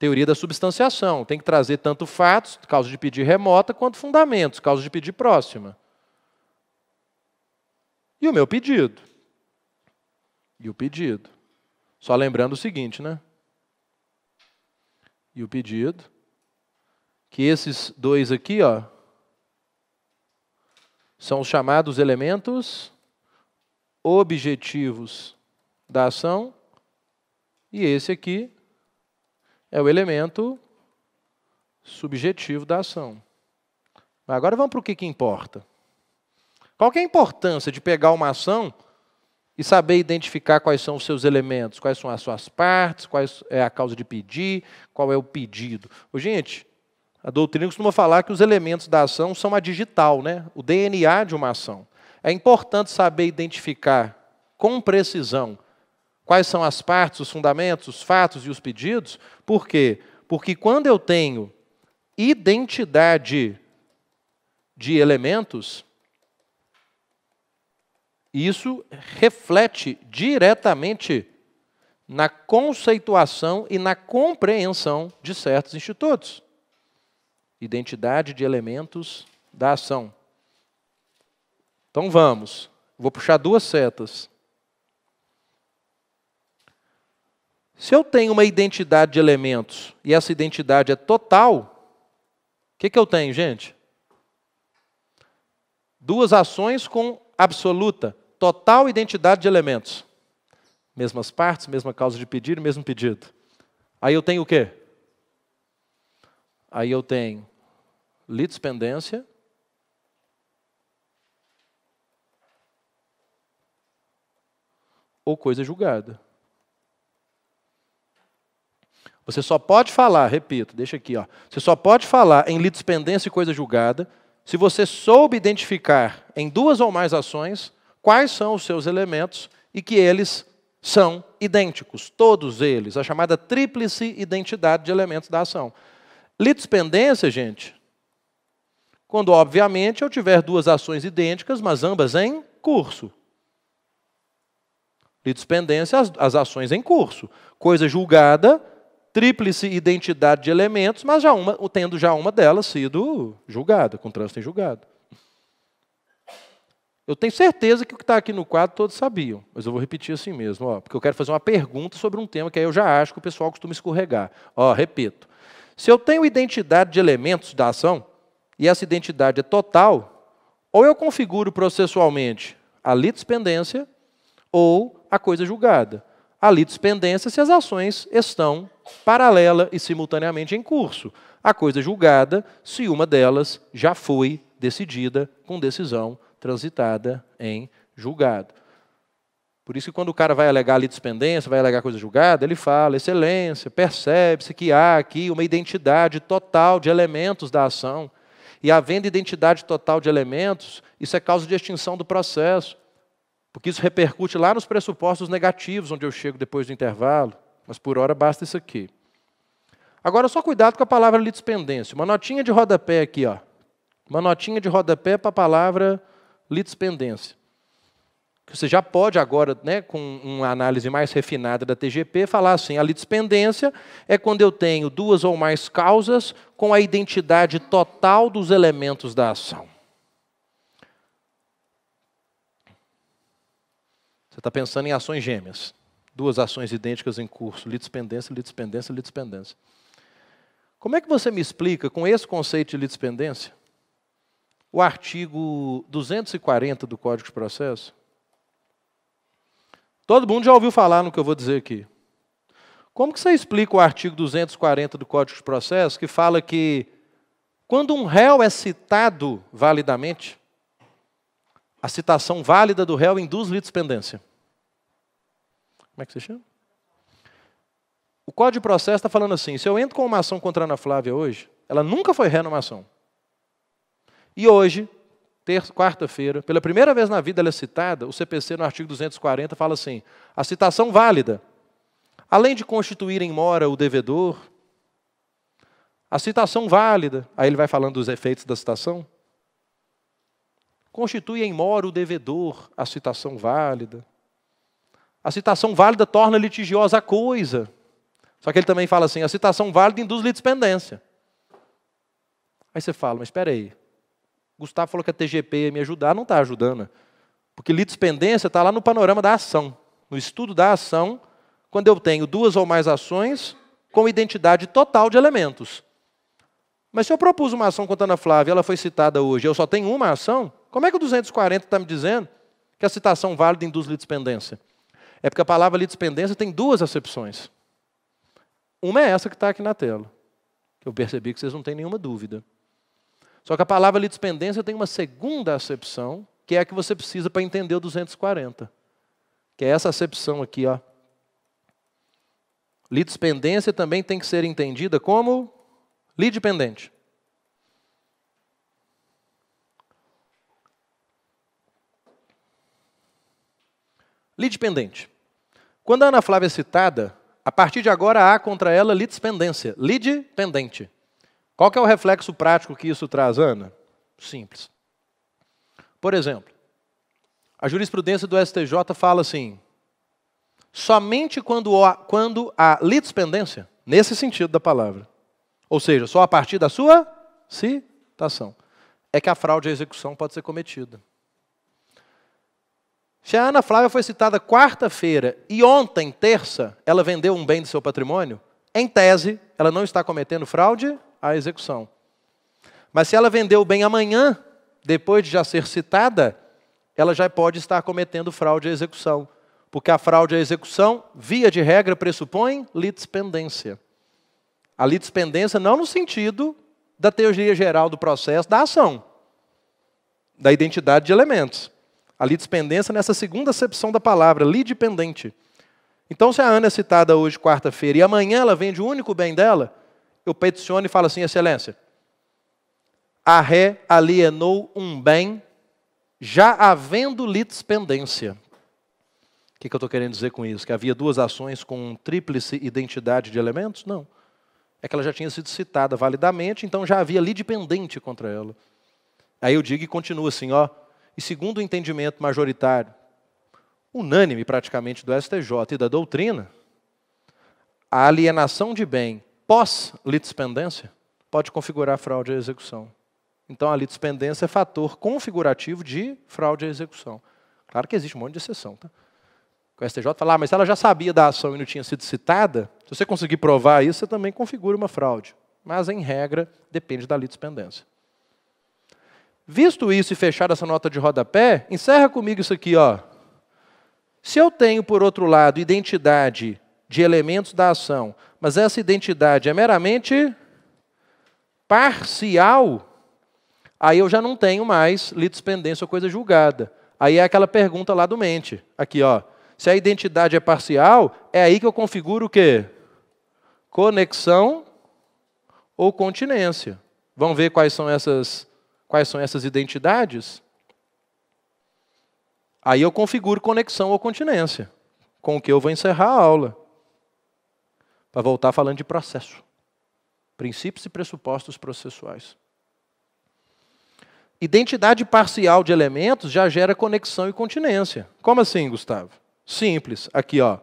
A: Teoria da substanciação. Tem que trazer tanto fatos, causa de pedir remota, quanto fundamentos, causa de pedir próxima. E o meu pedido. E o pedido. Só lembrando o seguinte, né? E o pedido. Que esses dois aqui, ó, são os chamados elementos objetivos da ação, e esse aqui é o elemento subjetivo da ação. Agora vamos para o que, que importa. Qual é a importância de pegar uma ação e saber identificar quais são os seus elementos, quais são as suas partes, qual é a causa de pedir, qual é o pedido? Ô, gente, a doutrina costuma falar que os elementos da ação são a digital, né? o DNA de uma ação. É importante saber identificar com precisão quais são as partes, os fundamentos, os fatos e os pedidos. Por quê? Porque quando eu tenho identidade de elementos, e isso reflete diretamente na conceituação e na compreensão de certos institutos. Identidade de elementos da ação. Então vamos, vou puxar duas setas. Se eu tenho uma identidade de elementos e essa identidade é total, o que, que eu tenho, gente? Duas ações com absoluta. Total identidade de elementos. Mesmas partes, mesma causa de pedir, mesmo pedido. Aí eu tenho o quê? Aí eu tenho litispendência, ou coisa julgada. Você só pode falar, repito, deixa aqui, ó. Você só pode falar em litispendência e coisa julgada se você soube identificar em duas ou mais ações quais são os seus elementos e que eles são idênticos, todos eles, a chamada tríplice identidade de elementos da ação. Litispendência, gente, quando obviamente eu tiver duas ações idênticas, mas ambas em curso. Litispendência, as, as ações em curso. Coisa julgada, tríplice identidade de elementos, mas já uma, tendo já uma delas sido julgada, com trânsito em julgado. Eu tenho certeza que o que está aqui no quadro todos sabiam, mas eu vou repetir assim mesmo, ó, porque eu quero fazer uma pergunta sobre um tema que aí eu já acho que o pessoal costuma escorregar. Ó, repito. Se eu tenho identidade de elementos da ação, e essa identidade é total, ou eu configuro processualmente a litispendência ou a coisa julgada. A litispendência se as ações estão paralela e simultaneamente em curso. A coisa julgada se uma delas já foi decidida com decisão transitada em julgado. Por isso que quando o cara vai alegar litispendência, vai alegar coisa julgada, ele fala, excelência, percebe-se que há aqui uma identidade total de elementos da ação. E havendo identidade total de elementos, isso é causa de extinção do processo. Porque isso repercute lá nos pressupostos negativos, onde eu chego depois do intervalo. Mas por hora basta isso aqui. Agora, só cuidado com a palavra litispendência. Uma notinha de rodapé aqui, ó. Uma notinha de rodapé para a palavra litispendência. você já pode agora, né, com uma análise mais refinada da TGP, falar assim: a litispendência é quando eu tenho duas ou mais causas com a identidade total dos elementos da ação. Você está pensando em ações gêmeas. Duas ações idênticas em curso, litispendência, litispendência, litispendência. Como é que você me explica com esse conceito de litispendência o artigo 240 do Código de Processo? Todo mundo já ouviu falar no que eu vou dizer aqui. Como que você explica o artigo 240 do Código de Processo que fala que quando um réu é citado validamente, a citação válida do réu induz litispendência? Como é que você chama? O Código de Processo está falando assim: se eu entro com uma ação contra a Ana Flávia hoje, ela nunca foi ré numa ação. E hoje, quarta-feira, pela primeira vez na vida ela é citada, o CPC no artigo 240 fala assim: a citação válida, além de constituir em mora o devedor, a citação válida, aí ele vai falando dos efeitos da citação, constitui em mora o devedor a citação válida. A citação válida torna litigiosa a coisa. Só que ele também fala assim: a citação válida induz litispendência. Aí você fala, mas espera aí. Gustavo falou que a TGP ia me ajudar, não está ajudando. Porque litispendência está lá no panorama da ação, no estudo da ação, quando eu tenho duas ou mais ações com identidade total de elementos. Mas se eu propus uma ação contra a Ana Flávia, ela foi citada hoje, eu só tenho uma ação, como é que o 240 está me dizendo que a citação válida induz litispendência? É porque a palavra litispendência tem duas acepções. Uma é essa que está aqui na tela, que eu percebi que vocês não têm nenhuma dúvida. Só que a palavra litispendência tem uma segunda acepção, que é a que você precisa para entender o 240. Que é essa acepção aqui, ó. Litispendência também tem que ser entendida como lidipendente. Lidipendente. Quando a Ana Flávia é citada, a partir de agora há contra ela litispendência, lide pendente. Qual é o reflexo prático que isso traz, Ana? Simples. Por exemplo, a jurisprudência do STJ fala assim: somente quando há, quando há litispendência, nesse sentido da palavra, ou seja, só a partir da sua citação, é que a fraude à execução pode ser cometida. Se a Ana Flávia foi citada quarta-feira e ontem, terça, ela vendeu um bem do seu patrimônio, em tese, ela não está cometendo fraude à execução. Mas se ela vendeu o bem amanhã, depois de já ser citada, ela já pode estar cometendo fraude à execução. Porque a fraude à execução, via de regra, pressupõe litispendência. A litispendência não no sentido da teoria geral do processo, da ação, da identidade de elementos. A litispendência nessa segunda acepção da palavra, lidipendente. Então, se a Ana é citada hoje, quarta-feira, e amanhã ela vende o único bem dela, eu peticiono e falo assim, excelência, a ré alienou um bem, já havendo litispendência. O que, que eu estou querendo dizer com isso? Que havia duas ações com tríplice identidade de elementos? Não. É que ela já tinha sido citada validamente, então já havia lidipendente contra ela. Aí eu digo e continuo assim, ó. E segundo o entendimento majoritário, unânime praticamente do STJ e da doutrina, a alienação de bem pós-litispendência, pode configurar fraude à execução. Então, a litispendência é fator configurativo de fraude à execução. Claro que existe um monte de exceção. Tá? O STJ fala, ah, mas ela já sabia da ação e não tinha sido citada. Se você conseguir provar isso, você também configura uma fraude. Mas, em regra, depende da litispendência. Visto isso e fechada essa nota de rodapé, encerra comigo isso aqui, ó. Se eu tenho, por outro lado, identidade de elementos da ação, mas essa identidade é meramente parcial, aí eu já não tenho mais litispendência ou coisa julgada. Aí é aquela pergunta lá do mente, aqui ó. Se a identidade é parcial, é aí que eu configuro o quê? Conexão ou continência. Vamos ver quais são essas quais são essas identidades? Aí eu configuro conexão ou continência, com o que eu vou encerrar a aula para voltar falando de processo. Princípios e pressupostos processuais. Identidade parcial de elementos já gera conexão e continência. Como assim, Gustavo? Simples. Aqui, ó.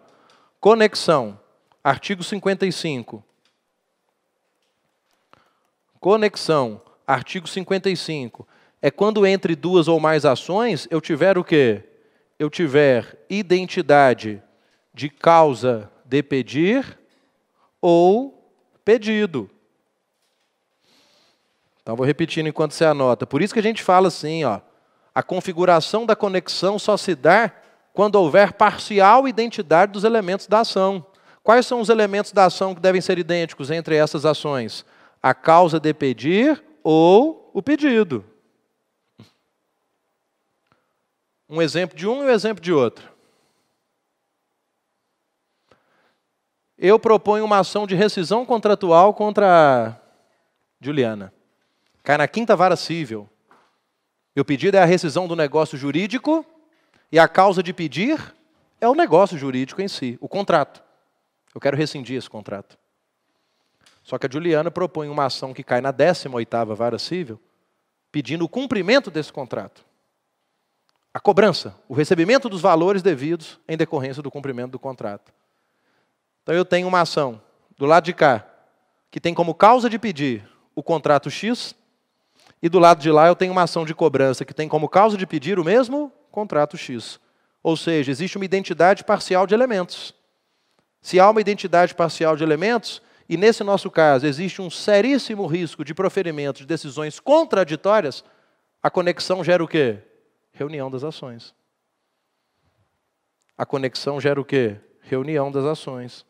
A: Conexão. Artigo 55. Conexão. Artigo 55. É quando entre duas ou mais ações eu tiver o quê? Eu tiver identidade de causa de pedir ou pedido. Então vou repetindo enquanto você anota. Por isso que a gente fala assim, ó, a configuração da conexão só se dá quando houver parcial identidade dos elementos da ação. Quais são os elementos da ação que devem ser idênticos entre essas ações? A causa de pedir ou o pedido. Um exemplo de um e um exemplo de outro. eu proponho uma ação de rescisão contratual contra Juliana. Cai na quinta vara civil. E o pedido é a rescisão do negócio jurídico, e a causa de pedir é o negócio jurídico em si, o contrato. Eu quero rescindir esse contrato. Só que a Juliana propõe uma ação que cai na 18ª vara civil, pedindo o cumprimento desse contrato. A cobrança, o recebimento dos valores devidos em decorrência do cumprimento do contrato. Então eu tenho uma ação do lado de cá, que tem como causa de pedir o contrato X, e do lado de lá eu tenho uma ação de cobrança que tem como causa de pedir o mesmo contrato X. Ou seja, existe uma identidade parcial de elementos. Se há uma identidade parcial de elementos, e nesse nosso caso existe um seríssimo risco de proferimento de decisões contraditórias, a conexão gera o quê? Reunião das ações. A conexão gera o quê? Reunião das ações.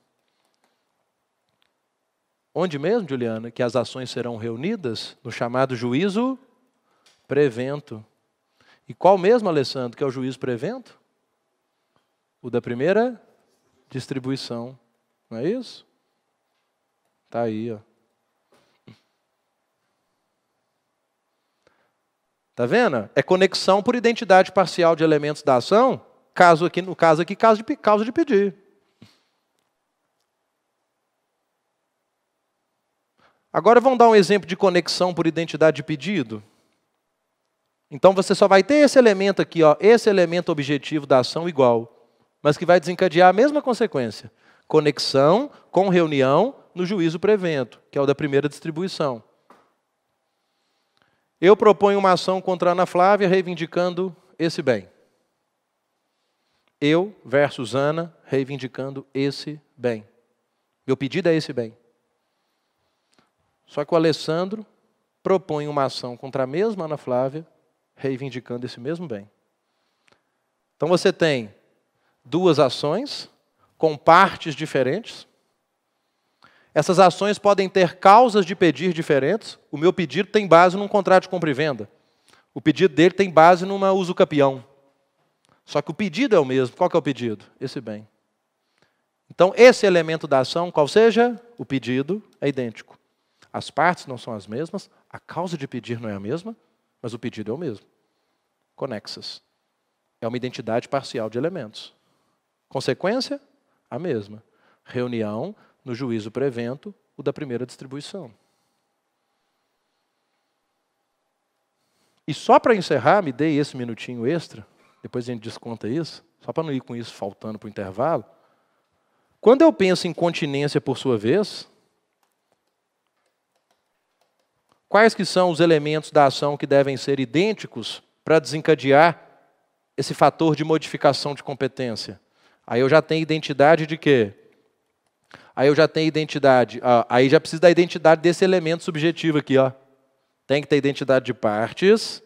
A: Onde mesmo, Juliana, que as ações serão reunidas? No chamado juízo prevento. E qual mesmo, Alessandro, que é o juízo prevento? O da primeira distribuição. Não é isso? Está aí, ó. Tá vendo? É conexão por identidade parcial de elementos da ação, caso aqui, no caso aqui, caso de, causa de pedir. Agora vamos dar um exemplo de conexão por identidade de pedido? Então você só vai ter esse elemento aqui, ó, esse elemento objetivo da ação igual, mas que vai desencadear a mesma consequência. Conexão com reunião no juízo prevento, que é o da primeira distribuição. Eu proponho uma ação contra Ana Flávia reivindicando esse bem. Eu versus Ana reivindicando esse bem. Meu pedido é esse bem. Só que o Alessandro propõe uma ação contra a mesma Ana Flávia, reivindicando esse mesmo bem. Então você tem duas ações com partes diferentes. Essas ações podem ter causas de pedir diferentes. O meu pedido tem base num contrato de compra e venda. O pedido dele tem base numa uso capião. Só que o pedido é o mesmo. Qual é o pedido? Esse bem. Então, esse elemento da ação, qual seja o pedido, é idêntico. As partes não são as mesmas, a causa de pedir não é a mesma, mas o pedido é o mesmo. Conexas. É uma identidade parcial de elementos. Consequência? A mesma. Reunião, no juízo prevento, o da primeira distribuição. E só para encerrar, me dei esse minutinho extra, depois a gente desconta isso, só para não ir com isso faltando para o intervalo. Quando eu penso em continência por sua vez, Quais que são os elementos da ação que devem ser idênticos para desencadear esse fator de modificação de competência? Aí eu já tenho identidade de quê? Aí eu já tenho identidade. Ah, aí já preciso da identidade desse elemento subjetivo aqui, ó. Tem que ter identidade de partes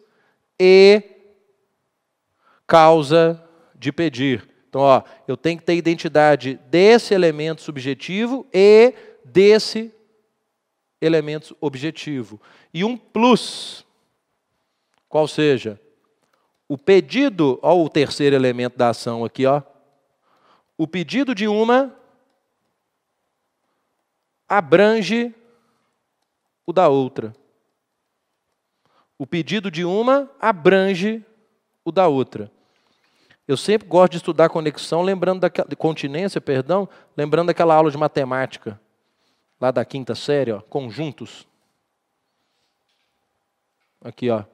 A: e causa de pedir. Então, ó, eu tenho que ter identidade desse elemento subjetivo e desse elementos objetivo. E um plus, qual seja, o pedido, olha o terceiro elemento da ação aqui, ó. O pedido de uma abrange o da outra. O pedido de uma abrange o da outra. Eu sempre gosto de estudar conexão, lembrando daquela continência, perdão, lembrando daquela aula de matemática lá da quinta série, ó, conjuntos. Aqui, ó.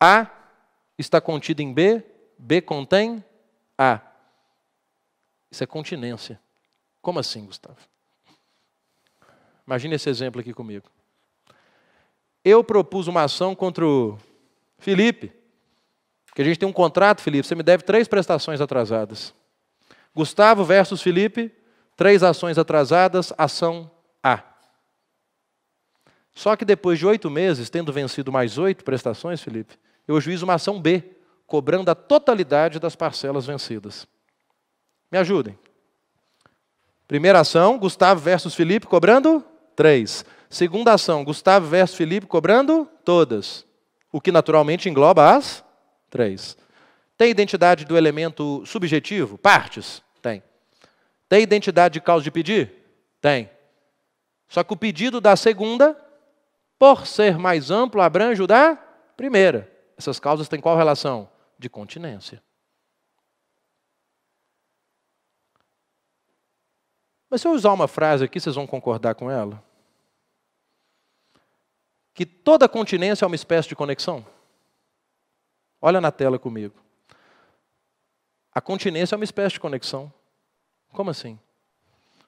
A: A está contido em B, B contém A. Isso é continência. Como assim, Gustavo? Imagine esse exemplo aqui comigo. Eu propus uma ação contra o Felipe, que a gente tem um contrato, Felipe, você me deve três prestações atrasadas. Gustavo versus Felipe, Três ações atrasadas, ação A. Só que depois de oito meses, tendo vencido mais oito prestações, Felipe, eu ajuizo uma ação B, cobrando a totalidade das parcelas vencidas. Me ajudem. Primeira ação, Gustavo versus Felipe cobrando três. Segunda ação, Gustavo versus Felipe cobrando todas. O que naturalmente engloba as três. Tem identidade do elemento subjetivo? Partes. Tem identidade de causa de pedir? Tem. Só que o pedido da segunda, por ser mais amplo, abrange o da primeira. Essas causas têm qual relação? De continência. Mas se eu usar uma frase aqui, vocês vão concordar com ela? Que toda continência é uma espécie de conexão. Olha na tela comigo. A continência é uma espécie de conexão. Como assim?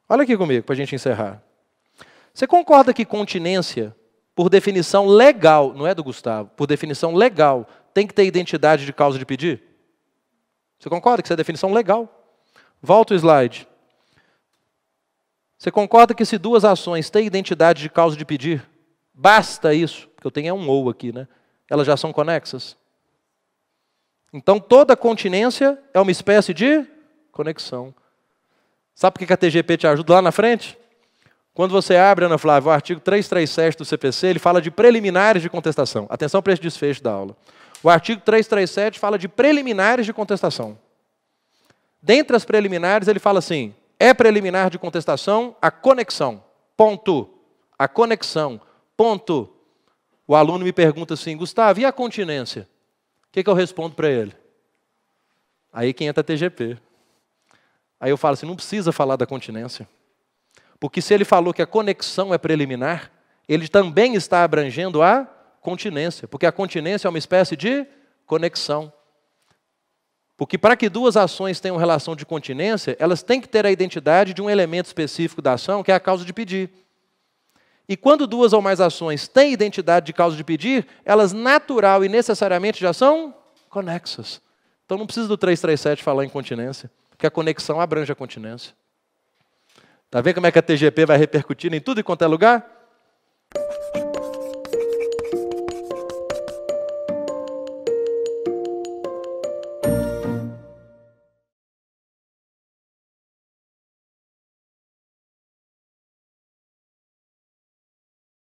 A: Olha aqui comigo, para a gente encerrar. Você concorda que continência, por definição legal, não é do Gustavo, por definição legal, tem que ter identidade de causa de pedir? Você concorda que isso é definição legal? Volta o slide. Você concorda que se duas ações têm identidade de causa de pedir, basta isso, porque eu tenho um ou aqui, né? Elas já são conexas? Então toda continência é uma espécie de conexão. Sabe por que a TGP te ajuda lá na frente? Quando você abre, Ana Flávia, o artigo 337 do CPC, ele fala de preliminares de contestação. Atenção para esse desfecho da aula. O artigo 337 fala de preliminares de contestação. Dentre as preliminares, ele fala assim: é preliminar de contestação a conexão. Ponto. A conexão. Ponto. O aluno me pergunta assim, Gustavo, e a continência? O que, que eu respondo para ele? Aí quem entra a é TGP. Aí eu falo assim: não precisa falar da continência. Porque se ele falou que a conexão é preliminar, ele também está abrangendo a continência. Porque a continência é uma espécie de conexão. Porque para que duas ações tenham relação de continência, elas têm que ter a identidade de um elemento específico da ação, que é a causa de pedir. E quando duas ou mais ações têm identidade de causa de pedir, elas natural e necessariamente já são conexas. Então não precisa do 337 falar em continência. Que a conexão abrange a continência. Está vendo como é que a TGP vai repercutindo em tudo e quanto é lugar?